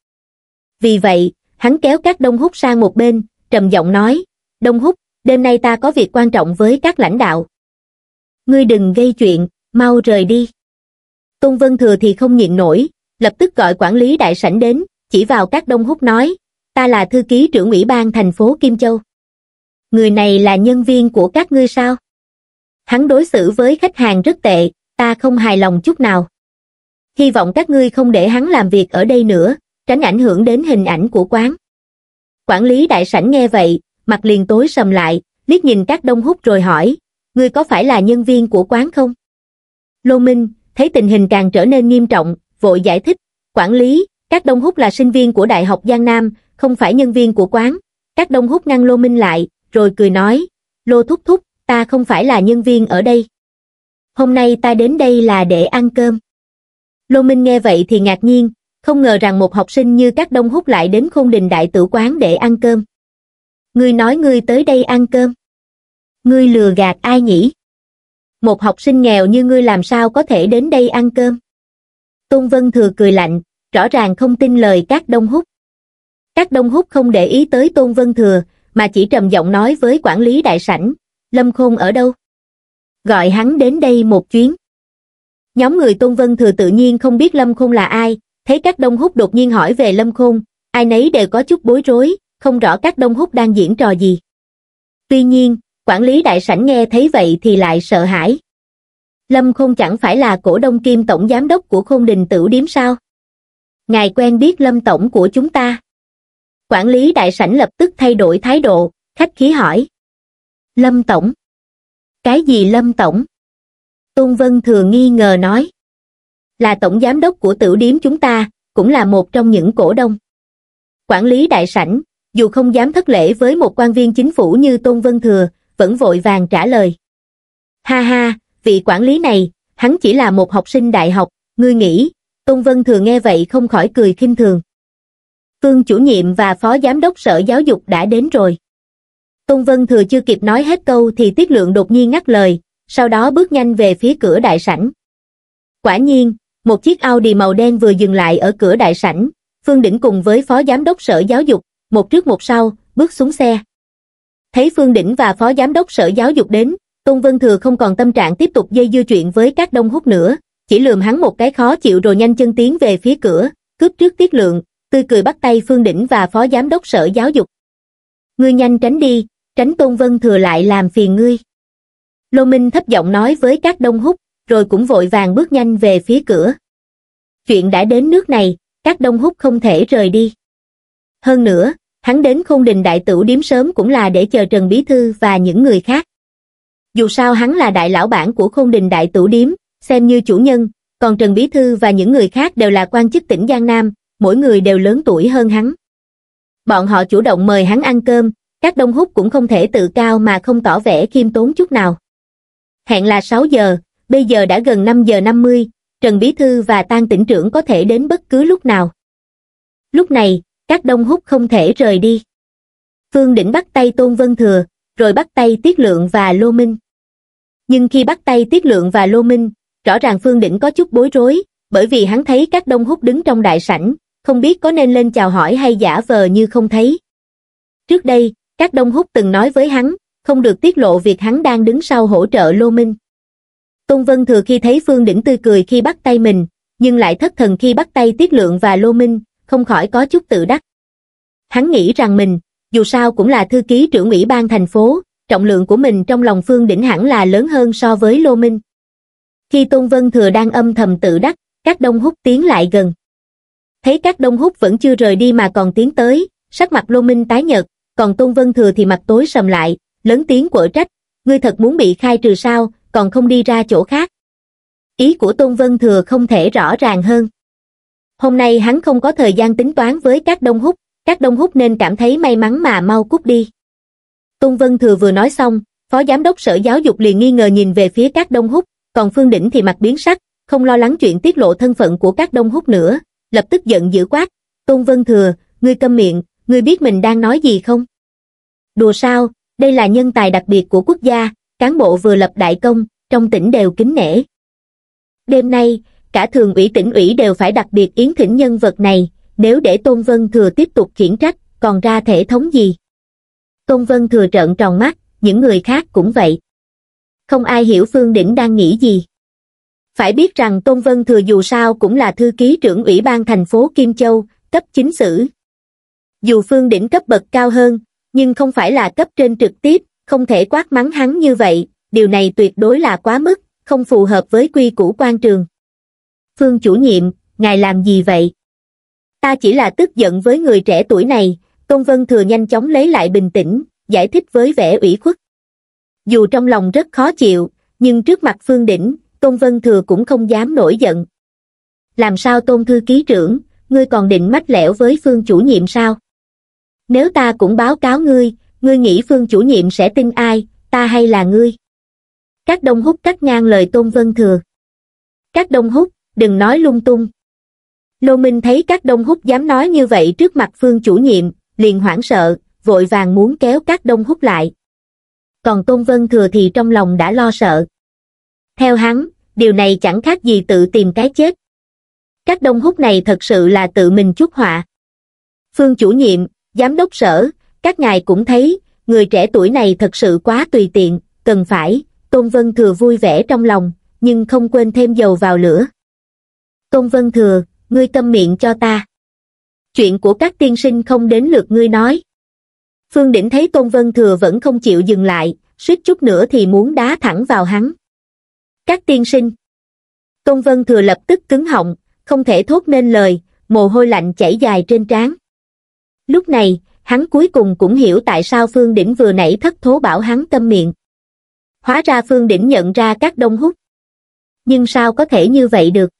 Vì vậy, hắn kéo các đông húc sang một bên, trầm giọng nói, đông húc, đêm nay ta có việc quan trọng với các lãnh đạo. Ngươi đừng gây chuyện, mau rời đi. Tôn Vân Thừa thì không nhịn nổi, lập tức gọi quản lý đại sảnh đến, chỉ vào các đông húc nói, ta là thư ký trưởng ủy ban thành phố Kim Châu. Người này là nhân viên của các ngươi sao? Hắn đối xử với khách hàng rất tệ, ta không hài lòng chút nào. Hy vọng các ngươi không để hắn làm việc ở đây nữa, tránh ảnh hưởng đến hình ảnh của quán. Quản lý đại sảnh nghe vậy, mặt liền tối sầm lại, liếc nhìn các đông hút rồi hỏi, ngươi có phải là nhân viên của quán không? Lô Minh, thấy tình hình càng trở nên nghiêm trọng, vội giải thích, quản lý, các đông hút là sinh viên của Đại học Giang Nam, không phải nhân viên của quán. Các đông hút ngăn Lô Minh lại, rồi cười nói, Lô Thúc Thúc, ta không phải là nhân viên ở đây. Hôm nay ta đến đây là để ăn cơm. Lô Minh nghe vậy thì ngạc nhiên, không ngờ rằng một học sinh như các đông hút lại đến khôn đình đại tử quán để ăn cơm ngươi nói ngươi tới đây ăn cơm ngươi lừa gạt ai nhỉ một học sinh nghèo như ngươi làm sao có thể đến đây ăn cơm tôn vân thừa cười lạnh rõ ràng không tin lời các đông hút các đông hút không để ý tới tôn vân thừa mà chỉ trầm giọng nói với quản lý đại sảnh lâm khôn ở đâu gọi hắn đến đây một chuyến nhóm người tôn vân thừa tự nhiên không biết lâm khôn là ai thấy các đông hút đột nhiên hỏi về lâm khôn, ai nấy đều có chút bối rối, không rõ các đông hút đang diễn trò gì. Tuy nhiên, quản lý đại sảnh nghe thấy vậy thì lại sợ hãi. Lâm Khôn chẳng phải là cổ đông kim tổng giám đốc của Khôn Đình Tửu Điếm sao? Ngài quen biết Lâm Tổng của chúng ta. Quản lý đại sảnh lập tức thay đổi thái độ, khách khí hỏi. Lâm Tổng? Cái gì Lâm Tổng? Tôn Vân Thừa nghi ngờ nói là tổng giám đốc của tiểu điếm chúng ta, cũng là một trong những cổ đông. Quản lý đại sảnh, dù không dám thất lễ với một quan viên chính phủ như Tôn Vân Thừa, vẫn vội vàng trả lời. Ha ha, vị quản lý này, hắn chỉ là một học sinh đại học, ngươi nghĩ, Tôn Vân Thừa nghe vậy không khỏi cười khinh thường. Phương chủ nhiệm và phó giám đốc sở giáo dục đã đến rồi. Tôn Vân Thừa chưa kịp nói hết câu thì Tiết Lượng đột nhiên ngắt lời, sau đó bước nhanh về phía cửa đại sảnh. Quả nhiên, một chiếc Audi màu đen vừa dừng lại ở cửa đại sảnh, Phương Đỉnh cùng với Phó Giám đốc Sở Giáo dục, một trước một sau, bước xuống xe. Thấy Phương Đỉnh và Phó Giám đốc Sở Giáo dục đến, Tôn Vân Thừa không còn tâm trạng tiếp tục dây dưa chuyện với các đông hút nữa, chỉ lườm hắn một cái khó chịu rồi nhanh chân tiến về phía cửa, cướp trước tiết lượng, tươi cười bắt tay Phương Đỉnh và Phó Giám đốc Sở Giáo dục. Ngươi nhanh tránh đi, tránh Tôn Vân Thừa lại làm phiền ngươi. Lô Minh thấp giọng nói với các đông hút, rồi cũng vội vàng bước nhanh về phía cửa. Chuyện đã đến nước này, các đông húc không thể rời đi. Hơn nữa, hắn đến khôn đình đại tửu điếm sớm cũng là để chờ Trần Bí Thư và những người khác. Dù sao hắn là đại lão bản của khôn đình đại tửu điếm, xem như chủ nhân, còn Trần Bí Thư và những người khác đều là quan chức tỉnh Giang Nam, mỗi người đều lớn tuổi hơn hắn. Bọn họ chủ động mời hắn ăn cơm, các đông húc cũng không thể tự cao mà không tỏ vẻ khiêm tốn chút nào. Hẹn là 6 giờ, bây giờ đã gần 5 giờ 50, Trần Bí Thư và Tang tỉnh trưởng có thể đến bất cứ lúc nào. Lúc này, các đông húc không thể rời đi. Phương Đỉnh bắt tay Tôn Vân Thừa, rồi bắt tay Tiết Lượng và Lô Minh. Nhưng khi bắt tay Tiết Lượng và Lô Minh, rõ ràng Phương Đỉnh có chút bối rối, bởi vì hắn thấy các đông húc đứng trong đại sảnh, không biết có nên lên chào hỏi hay giả vờ như không thấy. Trước đây, các đông húc từng nói với hắn, không được tiết lộ việc hắn đang đứng sau hỗ trợ Lô Minh. Tôn Vân Thừa khi thấy Phương Đỉnh tươi cười khi bắt tay mình, nhưng lại thất thần khi bắt tay Tiết Lượng và Lô Minh, không khỏi có chút tự đắc. Hắn nghĩ rằng mình, dù sao cũng là thư ký trưởng ủy ban thành phố, trọng lượng của mình trong lòng Phương Đỉnh hẳn là lớn hơn so với Lô Minh. Khi Tôn Vân Thừa đang âm thầm tự đắc, các đông hút tiến lại gần. Thấy các đông hút vẫn chưa rời đi mà còn tiến tới, sắc mặt Lô Minh tái nhợt, còn Tôn Vân Thừa thì mặt tối sầm lại, lớn tiếng quở trách, ngươi thật muốn bị khai trừ sao, còn không đi ra chỗ khác ý của tôn vân thừa không thể rõ ràng hơn hôm nay hắn không có thời gian tính toán với các đông húc các đông húc nên cảm thấy may mắn mà mau cút đi tôn vân thừa vừa nói xong phó giám đốc sở giáo dục liền nghi ngờ nhìn về phía các đông húc còn phương đỉnh thì mặt biến sắc không lo lắng chuyện tiết lộ thân phận của các đông húc nữa lập tức giận dữ quát tôn vân thừa ngươi câm miệng ngươi biết mình đang nói gì không đùa sao đây là nhân tài đặc biệt của quốc gia cán bộ vừa lập đại công trong tỉnh đều kính nể đêm nay cả thường ủy tỉnh ủy đều phải đặc biệt yến thỉnh nhân vật này nếu để tôn vân thừa tiếp tục khiển trách còn ra thể thống gì tôn vân thừa trợn tròn mắt những người khác cũng vậy không ai hiểu phương đỉnh đang nghĩ gì phải biết rằng tôn vân thừa dù sao cũng là thư ký trưởng ủy ban thành phố kim châu cấp chính sử dù phương đỉnh cấp bậc cao hơn nhưng không phải là cấp trên trực tiếp không thể quát mắng hắn như vậy, điều này tuyệt đối là quá mức, không phù hợp với quy củ quan trường. Phương chủ nhiệm, ngài làm gì vậy? Ta chỉ là tức giận với người trẻ tuổi này, Tôn Vân Thừa nhanh chóng lấy lại bình tĩnh, giải thích với vẻ ủy khuất. Dù trong lòng rất khó chịu, nhưng trước mặt Phương Đỉnh, Tôn Vân Thừa cũng không dám nổi giận. Làm sao Tôn Thư Ký trưởng, ngươi còn định mách lẻo với Phương chủ nhiệm sao? Nếu ta cũng báo cáo ngươi, ngươi nghĩ phương chủ nhiệm sẽ tin ai ta hay là ngươi các đông hút cắt ngang lời tôn vân thừa các đông hút đừng nói lung tung lô minh thấy các đông hút dám nói như vậy trước mặt phương chủ nhiệm liền hoảng sợ vội vàng muốn kéo các đông hút lại còn tôn vân thừa thì trong lòng đã lo sợ theo hắn điều này chẳng khác gì tự tìm cái chết các đông hút này thật sự là tự mình chuốc họa phương chủ nhiệm giám đốc sở các ngài cũng thấy, người trẻ tuổi này thật sự quá tùy tiện, cần phải, Tôn Vân Thừa vui vẻ trong lòng, nhưng không quên thêm dầu vào lửa. Tôn Vân Thừa, ngươi câm miệng cho ta. Chuyện của các tiên sinh không đến lượt ngươi nói. Phương Đỉnh thấy Tôn Vân Thừa vẫn không chịu dừng lại, suýt chút nữa thì muốn đá thẳng vào hắn. Các tiên sinh. Tôn Vân Thừa lập tức cứng họng, không thể thốt nên lời, mồ hôi lạnh chảy dài trên trán. Lúc này, hắn cuối cùng cũng hiểu tại sao Phương Đỉnh vừa nãy thất thố bảo hắn tâm miệng. Hóa ra Phương Đỉnh nhận ra các đông hút. Nhưng sao có thể như vậy được?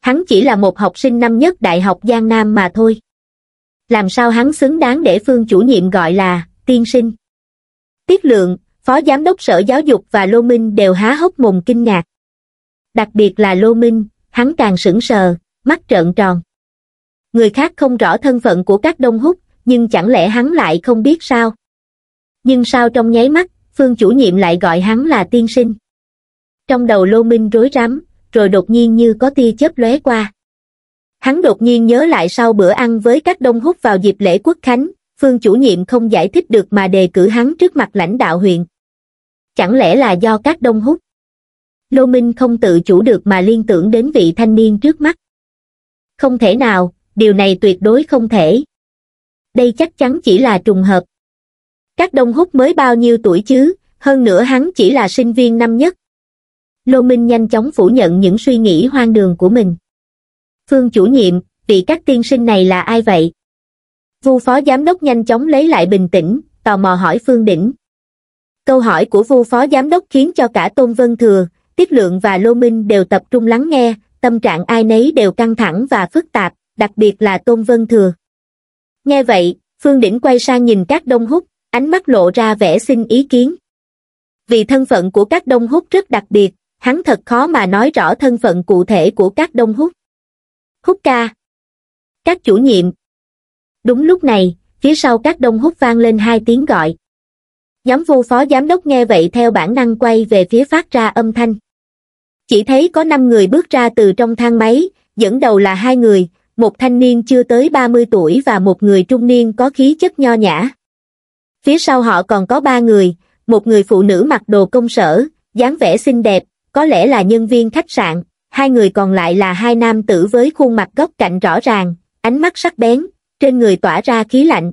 Hắn chỉ là một học sinh năm nhất Đại học Giang Nam mà thôi. Làm sao hắn xứng đáng để Phương chủ nhiệm gọi là tiên sinh? Tiết lượng, Phó Giám đốc Sở Giáo dục và Lô Minh đều há hốc mồm kinh ngạc. Đặc biệt là Lô Minh, hắn càng sững sờ, mắt trợn tròn. Người khác không rõ thân phận của các đông hút, nhưng chẳng lẽ hắn lại không biết sao? Nhưng sao trong nháy mắt, phương chủ nhiệm lại gọi hắn là tiên sinh? Trong đầu Lô Minh rối rắm, rồi đột nhiên như có tia chớp lóe qua. Hắn đột nhiên nhớ lại sau bữa ăn với các đông hút vào dịp lễ quốc khánh, phương chủ nhiệm không giải thích được mà đề cử hắn trước mặt lãnh đạo huyện. Chẳng lẽ là do các đông hút? Lô Minh không tự chủ được mà liên tưởng đến vị thanh niên trước mắt. Không thể nào, điều này tuyệt đối không thể, đây chắc chắn chỉ là trùng hợp các đông húc mới bao nhiêu tuổi chứ hơn nữa hắn chỉ là sinh viên năm nhất lô minh nhanh chóng phủ nhận những suy nghĩ hoang đường của mình phương chủ nhiệm vị các tiên sinh này là ai vậy vu phó giám đốc nhanh chóng lấy lại bình tĩnh tò mò hỏi phương đỉnh câu hỏi của vu phó giám đốc khiến cho cả tôn vân thừa tiết lượng và lô minh đều tập trung lắng nghe tâm trạng ai nấy đều căng thẳng và phức tạp đặc biệt là tôn vân thừa Nghe vậy, Phương Đỉnh quay sang nhìn các đông hút, ánh mắt lộ ra vẻ xin ý kiến. Vì thân phận của các đông hút rất đặc biệt, hắn thật khó mà nói rõ thân phận cụ thể của các đông hút. Hút ca. Các chủ nhiệm. Đúng lúc này, phía sau các đông hút vang lên hai tiếng gọi. Nhóm vu phó giám đốc nghe vậy theo bản năng quay về phía phát ra âm thanh. Chỉ thấy có năm người bước ra từ trong thang máy, dẫn đầu là hai người, một thanh niên chưa tới 30 tuổi và một người trung niên có khí chất nho nhã. Phía sau họ còn có ba người, một người phụ nữ mặc đồ công sở, dáng vẻ xinh đẹp, có lẽ là nhân viên khách sạn, hai người còn lại là hai nam tử với khuôn mặt góc cạnh rõ ràng, ánh mắt sắc bén, trên người tỏa ra khí lạnh.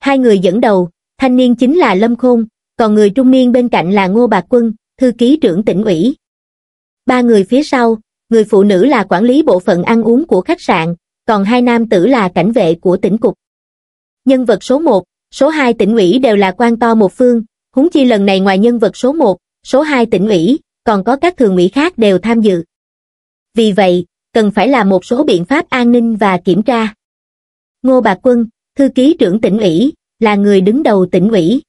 Hai người dẫn đầu, thanh niên chính là Lâm Khôn, còn người trung niên bên cạnh là Ngô Bạc Quân, thư ký trưởng tỉnh ủy. Ba người phía sau, người phụ nữ là quản lý bộ phận ăn uống của khách sạn, còn hai nam tử là cảnh vệ của tỉnh cục. Nhân vật số 1, số 2 tỉnh ủy đều là quan to một phương, huống chi lần này ngoài nhân vật số 1, số 2 tỉnh ủy, còn có các thường ủy khác đều tham dự. Vì vậy, cần phải là một số biện pháp an ninh và kiểm tra. Ngô Bạc Quân, thư ký trưởng tỉnh ủy, là người đứng đầu tỉnh ủy.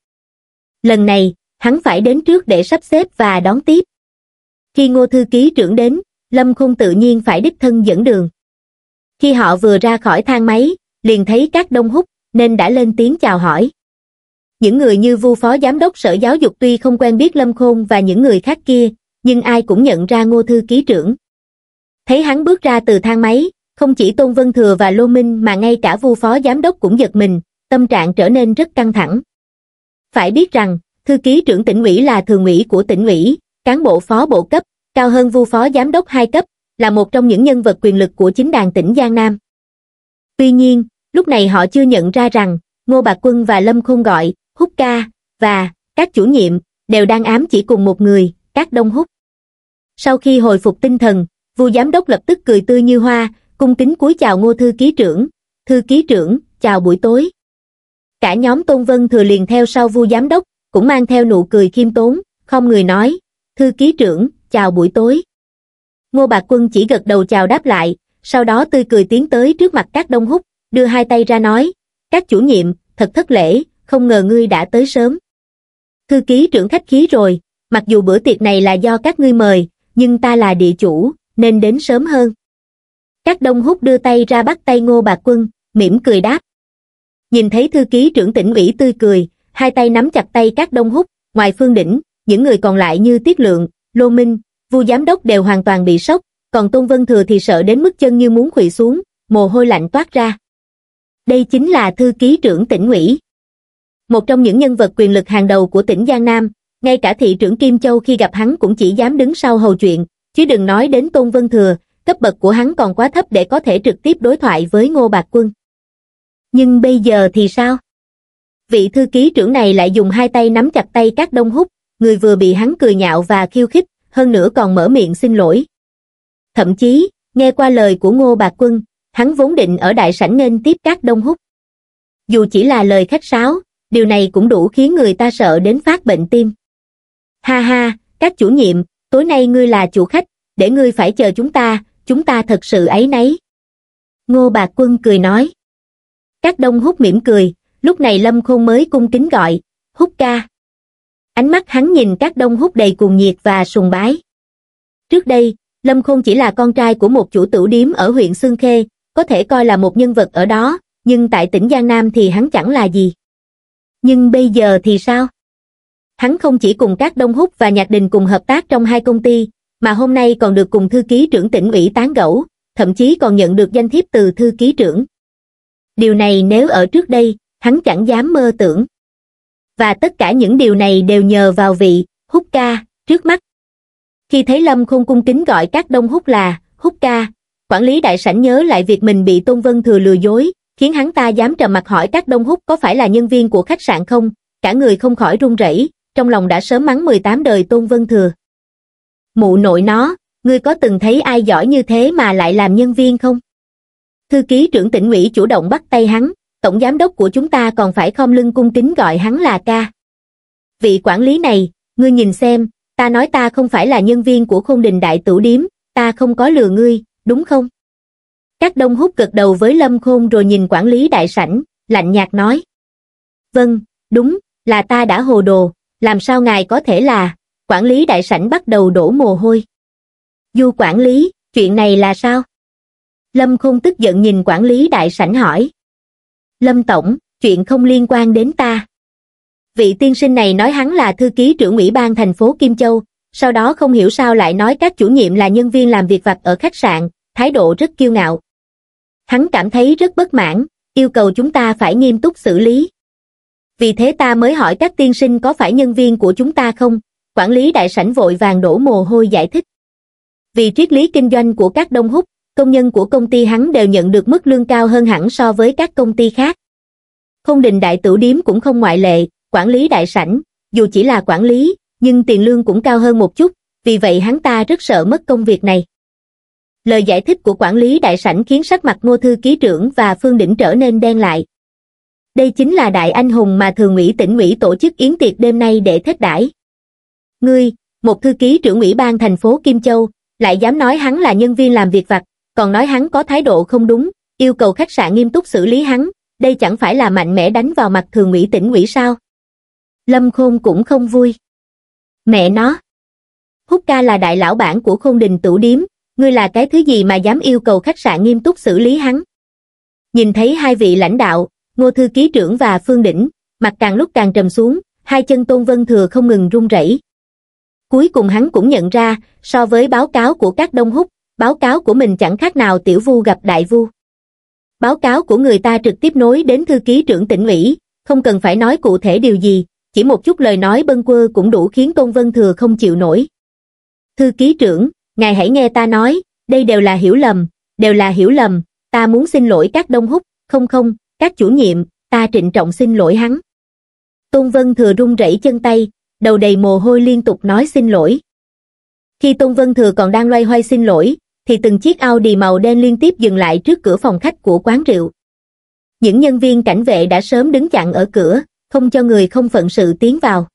Lần này, hắn phải đến trước để sắp xếp và đón tiếp. Khi Ngô thư ký trưởng đến, lâm khung tự nhiên phải đích thân dẫn đường khi họ vừa ra khỏi thang máy liền thấy các đông hút nên đã lên tiếng chào hỏi những người như vu phó giám đốc sở giáo dục tuy không quen biết lâm khôn và những người khác kia nhưng ai cũng nhận ra ngô thư ký trưởng thấy hắn bước ra từ thang máy không chỉ tôn vân thừa và lô minh mà ngay cả vu phó giám đốc cũng giật mình tâm trạng trở nên rất căng thẳng phải biết rằng thư ký trưởng tỉnh ủy là thường ủy của tỉnh ủy cán bộ phó bộ cấp cao hơn vu phó giám đốc hai cấp, là một trong những nhân vật quyền lực của chính đàn tỉnh Giang Nam. Tuy nhiên, lúc này họ chưa nhận ra rằng, Ngô Bạc Quân và Lâm Khôn gọi, Húc Ca, và, các chủ nhiệm, đều đang ám chỉ cùng một người, các đông húc. Sau khi hồi phục tinh thần, Vu giám đốc lập tức cười tươi như hoa, cung kính cúi chào Ngô thư ký trưởng, "Thư ký trưởng, chào buổi tối." Cả nhóm Tôn Vân thừa liền theo sau Vu giám đốc, cũng mang theo nụ cười khiêm tốn, không người nói, "Thư ký trưởng, chào buổi tối. Ngô Bạc Quân chỉ gật đầu chào đáp lại, sau đó tươi cười tiến tới trước mặt các đông húc, đưa hai tay ra nói, các chủ nhiệm, thật thất lễ, không ngờ ngươi đã tới sớm. Thư ký trưởng khách khí rồi, mặc dù bữa tiệc này là do các ngươi mời, nhưng ta là địa chủ, nên đến sớm hơn. Các đông húc đưa tay ra bắt tay ngô bạc quân, mỉm cười đáp. Nhìn thấy thư ký trưởng tỉnh ủy tươi cười, hai tay nắm chặt tay các đông húc, ngoài phương đỉnh, những người còn lại như tiết lượng, Lô Minh, Vu giám đốc đều hoàn toàn bị sốc, còn Tôn Vân Thừa thì sợ đến mức chân như muốn khuỵu xuống, mồ hôi lạnh toát ra. Đây chính là thư ký trưởng tỉnh ủy. Một trong những nhân vật quyền lực hàng đầu của tỉnh Giang Nam, ngay cả thị trưởng Kim Châu khi gặp hắn cũng chỉ dám đứng sau hầu chuyện, chứ đừng nói đến Tôn Vân Thừa, cấp bậc của hắn còn quá thấp để có thể trực tiếp đối thoại với Ngô Bạc Quân. Nhưng bây giờ thì sao? Vị thư ký trưởng này lại dùng hai tay nắm chặt tay các đông húc, người vừa bị hắn cười nhạo và khiêu khích, hơn nữa còn mở miệng xin lỗi. Thậm chí, nghe qua lời của Ngô Bạc Quân, hắn vốn định ở đại sảnh nên tiếp các đông hút. Dù chỉ là lời khách sáo, điều này cũng đủ khiến người ta sợ đến phát bệnh tim. Ha ha, các chủ nhiệm, tối nay ngươi là chủ khách, để ngươi phải chờ chúng ta, chúng ta thật sự ấy nấy. Ngô Bạc Quân cười nói. Các đông hút mỉm cười, lúc này Lâm Khôn mới cung kính gọi, hút ca ánh mắt hắn nhìn các đông hút đầy cuồng nhiệt và sùng bái. Trước đây, Lâm Khôn chỉ là con trai của một chủ tử điếm ở huyện Sương Khê, có thể coi là một nhân vật ở đó, nhưng tại tỉnh Giang Nam thì hắn chẳng là gì. Nhưng bây giờ thì sao? Hắn không chỉ cùng các đông hút và nhạc đình cùng hợp tác trong hai công ty, mà hôm nay còn được cùng thư ký trưởng tỉnh ủy tán gẫu, thậm chí còn nhận được danh thiếp từ thư ký trưởng. Điều này nếu ở trước đây, hắn chẳng dám mơ tưởng và tất cả những điều này đều nhờ vào vị hút ca trước mắt khi thấy lâm không cung kính gọi các đông hút là hút ca quản lý đại sảnh nhớ lại việc mình bị tôn vân thừa lừa dối khiến hắn ta dám trầm mặt hỏi các đông hút có phải là nhân viên của khách sạn không cả người không khỏi run rẩy trong lòng đã sớm mắng 18 đời tôn vân thừa mụ nội nó ngươi có từng thấy ai giỏi như thế mà lại làm nhân viên không thư ký trưởng tỉnh ủy chủ động bắt tay hắn tổng giám đốc của chúng ta còn phải khom lưng cung kính gọi hắn là ca. Vị quản lý này, ngươi nhìn xem, ta nói ta không phải là nhân viên của khôn đình đại tử điếm, ta không có lừa ngươi, đúng không? Các đông hút cực đầu với lâm khôn rồi nhìn quản lý đại sảnh, lạnh nhạt nói. Vâng, đúng, là ta đã hồ đồ, làm sao ngài có thể là, quản lý đại sảnh bắt đầu đổ mồ hôi. Du quản lý, chuyện này là sao? Lâm Khôn tức giận nhìn quản lý đại sảnh hỏi. Lâm Tổng, chuyện không liên quan đến ta. Vị tiên sinh này nói hắn là thư ký trưởng ủy ban thành phố Kim Châu, sau đó không hiểu sao lại nói các chủ nhiệm là nhân viên làm việc vặt ở khách sạn, thái độ rất kiêu ngạo. Hắn cảm thấy rất bất mãn, yêu cầu chúng ta phải nghiêm túc xử lý. Vì thế ta mới hỏi các tiên sinh có phải nhân viên của chúng ta không? Quản lý đại sảnh vội vàng đổ mồ hôi giải thích. Vì triết lý kinh doanh của các đông húc, công nhân của công ty hắn đều nhận được mức lương cao hơn hẳn so với các công ty khác. Không đình đại tử điếm cũng không ngoại lệ, quản lý đại sảnh, dù chỉ là quản lý, nhưng tiền lương cũng cao hơn một chút, vì vậy hắn ta rất sợ mất công việc này. Lời giải thích của quản lý đại sảnh khiến sắc mặt ngô thư ký trưởng và phương đỉnh trở nên đen lại. Đây chính là đại anh hùng mà thường ủy tỉnh ủy tổ chức yến tiệc đêm nay để thết đãi. Ngươi, một thư ký trưởng ủy ban thành phố Kim Châu, lại dám nói hắn là nhân viên làm việc vặt, còn nói hắn có thái độ không đúng, yêu cầu khách sạn nghiêm túc xử lý hắn, đây chẳng phải là mạnh mẽ đánh vào mặt thường ủy tỉnh ủy sao. Lâm Khôn cũng không vui. Mẹ nó! Húc ca là đại lão bản của Khôn Đình Tủ Điếm, ngươi là cái thứ gì mà dám yêu cầu khách sạn nghiêm túc xử lý hắn. Nhìn thấy hai vị lãnh đạo, Ngô Thư Ký Trưởng và Phương Đỉnh, mặt càng lúc càng trầm xuống, hai chân Tôn Vân Thừa không ngừng run rẩy. Cuối cùng hắn cũng nhận ra, so với báo cáo của các đông húc, báo cáo của mình chẳng khác nào tiểu vu gặp đại vu báo cáo của người ta trực tiếp nối đến thư ký trưởng tỉnh ủy không cần phải nói cụ thể điều gì chỉ một chút lời nói bâng quơ cũng đủ khiến tôn vân thừa không chịu nổi thư ký trưởng ngài hãy nghe ta nói đây đều là hiểu lầm đều là hiểu lầm ta muốn xin lỗi các đông húc không không các chủ nhiệm ta trịnh trọng xin lỗi hắn tôn vân thừa run rẩy chân tay đầu đầy mồ hôi liên tục nói xin lỗi khi tôn vân thừa còn đang loay hoay xin lỗi thì từng chiếc Audi màu đen liên tiếp dừng lại trước cửa phòng khách của quán rượu. Những nhân viên cảnh vệ đã sớm đứng chặn ở cửa, không cho người không phận sự tiến vào.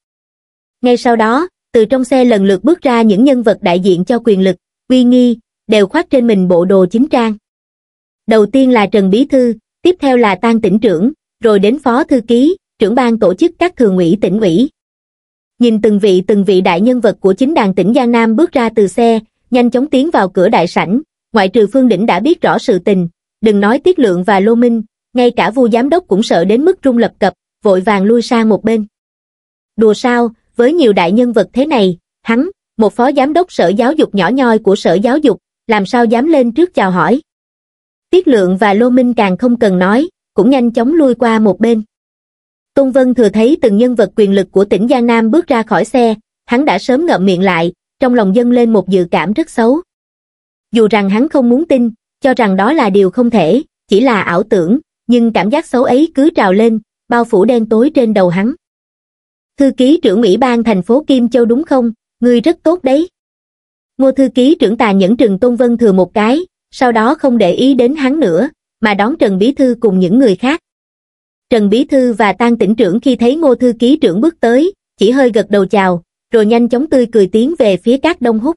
Ngay sau đó, từ trong xe lần lượt bước ra những nhân vật đại diện cho quyền lực, uy nghi, đều khoác trên mình bộ đồ chính trang. Đầu tiên là Trần Bí Thư, tiếp theo là Tang tỉnh trưởng, rồi đến Phó Thư Ký, trưởng ban tổ chức các thường ủy tỉnh ủy. Nhìn từng vị từng vị đại nhân vật của chính đàn tỉnh Giang Nam bước ra từ xe, nhanh chóng tiến vào cửa đại sảnh, ngoại trừ Phương Đỉnh đã biết rõ sự tình, đừng nói Tiết Lượng và Lô Minh, ngay cả Vu giám đốc cũng sợ đến mức rung lập cập, vội vàng lui sang một bên. Đùa sao, với nhiều đại nhân vật thế này, hắn, một phó giám đốc sở giáo dục nhỏ nhoi của sở giáo dục, làm sao dám lên trước chào hỏi. Tiết Lượng và Lô Minh càng không cần nói, cũng nhanh chóng lui qua một bên. Tôn Vân thừa thấy từng nhân vật quyền lực của tỉnh Giang Nam bước ra khỏi xe, hắn đã sớm ngậm miệng lại, trong lòng dâng lên một dự cảm rất xấu. Dù rằng hắn không muốn tin, cho rằng đó là điều không thể, chỉ là ảo tưởng, nhưng cảm giác xấu ấy cứ trào lên, bao phủ đen tối trên đầu hắn. Thư ký trưởng Ủy ban thành phố Kim Châu đúng không, ngươi rất tốt đấy. Ngô thư ký trưởng tà nhẫn trừng Tôn Vân thừa một cái, sau đó không để ý đến hắn nữa, mà đón Trần Bí Thư cùng những người khác. Trần Bí Thư và Tăng tỉnh trưởng khi thấy Ngô thư ký trưởng bước tới, chỉ hơi gật đầu chào, rồi nhanh chóng tươi cười tiến về phía các đông húc.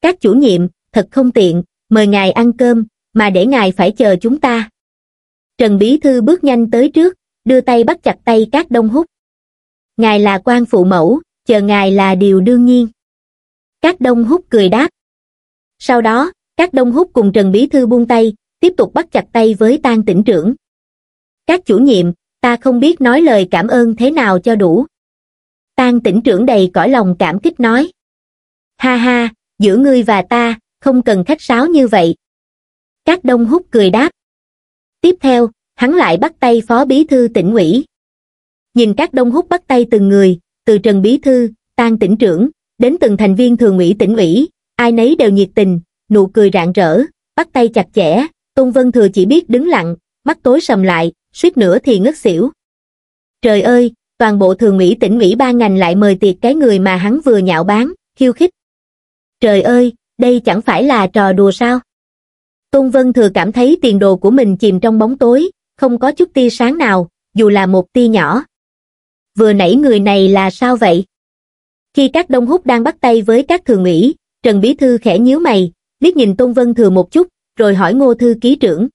Các chủ nhiệm, thật không tiện, mời ngài ăn cơm, mà để ngài phải chờ chúng ta. Trần Bí Thư bước nhanh tới trước, đưa tay bắt chặt tay các đông húc. Ngài là quan phụ mẫu, chờ ngài là điều đương nhiên. Các đông húc cười đáp. Sau đó, các đông húc cùng Trần Bí Thư buông tay, tiếp tục bắt chặt tay với tang tỉnh trưởng. Các chủ nhiệm, ta không biết nói lời cảm ơn thế nào cho đủ, Tan tỉnh trưởng đầy cõi lòng cảm kích nói ha ha giữa ngươi và ta không cần khách sáo như vậy các đông hút cười đáp tiếp theo hắn lại bắt tay phó bí thư tỉnh ủy nhìn các đông hút bắt tay từng người từ trần bí thư Tan tỉnh trưởng đến từng thành viên thường ủy tỉnh ủy ai nấy đều nhiệt tình nụ cười rạng rỡ bắt tay chặt chẽ tôn vân thừa chỉ biết đứng lặng mắt tối sầm lại suýt nữa thì ngất xỉu trời ơi toàn bộ thường ủy tỉnh ủy ba ngành lại mời tiệc cái người mà hắn vừa nhạo báng khiêu khích trời ơi đây chẳng phải là trò đùa sao tôn vân thừa cảm thấy tiền đồ của mình chìm trong bóng tối không có chút tia sáng nào dù là một tia nhỏ vừa nãy người này là sao vậy khi các đông húc đang bắt tay với các thường ủy trần bí thư khẽ nhíu mày liếc nhìn tôn vân thừa một chút rồi hỏi ngô thư ký trưởng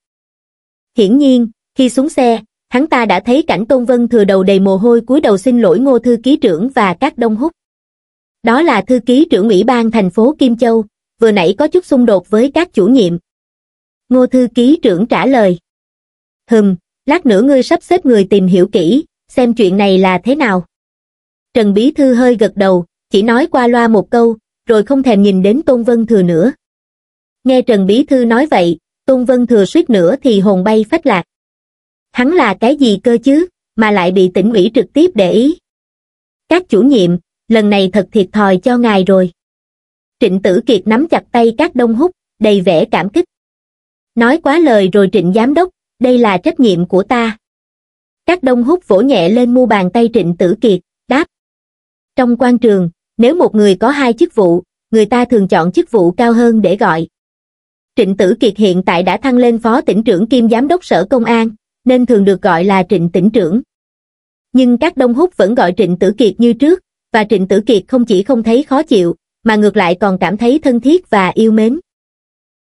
hiển nhiên khi xuống xe hắn ta đã thấy cảnh Tôn Vân thừa đầu đầy mồ hôi cúi đầu xin lỗi ngô thư ký trưởng và các đông húc. Đó là thư ký trưởng ủy ban thành phố Kim Châu, vừa nãy có chút xung đột với các chủ nhiệm. Ngô thư ký trưởng trả lời. Hừm, lát nữa ngươi sắp xếp người tìm hiểu kỹ, xem chuyện này là thế nào. Trần Bí Thư hơi gật đầu, chỉ nói qua loa một câu, rồi không thèm nhìn đến Tôn Vân Thừa nữa. Nghe Trần Bí Thư nói vậy, Tôn Vân Thừa suýt nữa thì hồn bay phách lạc hắn là cái gì cơ chứ, mà lại bị tỉnh ủy trực tiếp để ý. Các chủ nhiệm, lần này thật thiệt thòi cho ngài rồi. Trịnh Tử Kiệt nắm chặt tay các đông hút, đầy vẻ cảm kích. Nói quá lời rồi trịnh giám đốc, đây là trách nhiệm của ta. Các đông hút vỗ nhẹ lên mu bàn tay trịnh tử kiệt, đáp. Trong quan trường, nếu một người có hai chức vụ, người ta thường chọn chức vụ cao hơn để gọi. Trịnh tử kiệt hiện tại đã thăng lên phó tỉnh trưởng kiêm giám đốc sở công an nên thường được gọi là Trịnh tỉnh trưởng. Nhưng các Đông Húc vẫn gọi Trịnh Tử Kiệt như trước, và Trịnh Tử Kiệt không chỉ không thấy khó chịu, mà ngược lại còn cảm thấy thân thiết và yêu mến.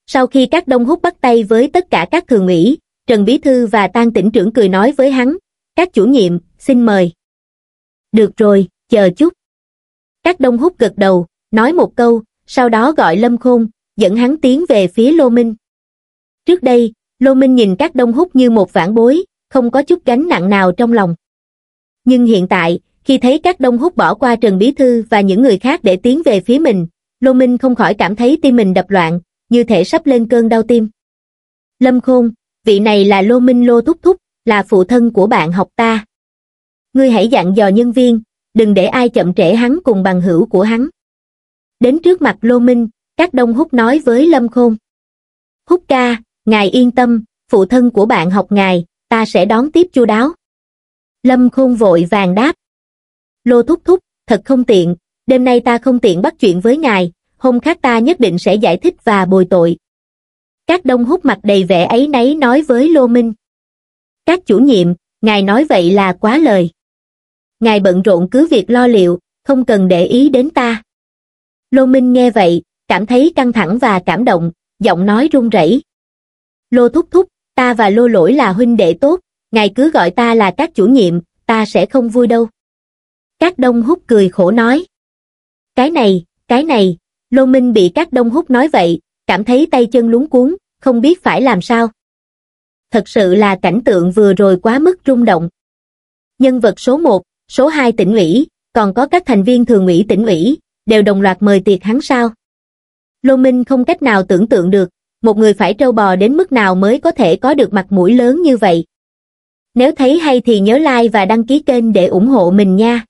Sau khi các Đông Húc bắt tay với tất cả các thường ủy, Trần Bí Thư và Tan tỉnh trưởng cười nói với hắn, các chủ nhiệm, xin mời. Được rồi, chờ chút. Các Đông Húc gật đầu, nói một câu, sau đó gọi Lâm Khôn, dẫn hắn tiến về phía Lô Minh. Trước đây, lô minh nhìn các đông hút như một vãn bối không có chút gánh nặng nào trong lòng nhưng hiện tại khi thấy các đông hút bỏ qua trần bí thư và những người khác để tiến về phía mình lô minh không khỏi cảm thấy tim mình đập loạn như thể sắp lên cơn đau tim lâm khôn vị này là lô minh lô thúc thúc là phụ thân của bạn học ta ngươi hãy dặn dò nhân viên đừng để ai chậm trễ hắn cùng bằng hữu của hắn đến trước mặt lô minh các đông hút nói với lâm khôn hút ca Ngài yên tâm, phụ thân của bạn học ngài, ta sẽ đón tiếp chu đáo. Lâm Khôn vội vàng đáp. Lô thúc thúc, thật không tiện, đêm nay ta không tiện bắt chuyện với ngài, hôm khác ta nhất định sẽ giải thích và bồi tội. Các đông hút mặt đầy vẻ ấy nấy nói với Lô Minh. Các chủ nhiệm, ngài nói vậy là quá lời. Ngài bận rộn cứ việc lo liệu, không cần để ý đến ta. Lô Minh nghe vậy, cảm thấy căng thẳng và cảm động, giọng nói run rẩy. Lô thúc thúc, ta và lô lỗi là huynh đệ tốt, ngài cứ gọi ta là các chủ nhiệm, ta sẽ không vui đâu. Các đông hút cười khổ nói. Cái này, cái này, lô minh bị các đông hút nói vậy, cảm thấy tay chân lúng cuốn, không biết phải làm sao. Thật sự là cảnh tượng vừa rồi quá mức rung động. Nhân vật số 1, số 2 tỉnh ủy, còn có các thành viên thường ủy tỉnh ủy, đều đồng loạt mời tiệc hắn sao. Lô Minh không cách nào tưởng tượng được, một người phải trâu bò đến mức nào mới có thể có được mặt mũi lớn như vậy. Nếu thấy hay thì nhớ like và đăng ký kênh để ủng hộ mình nha.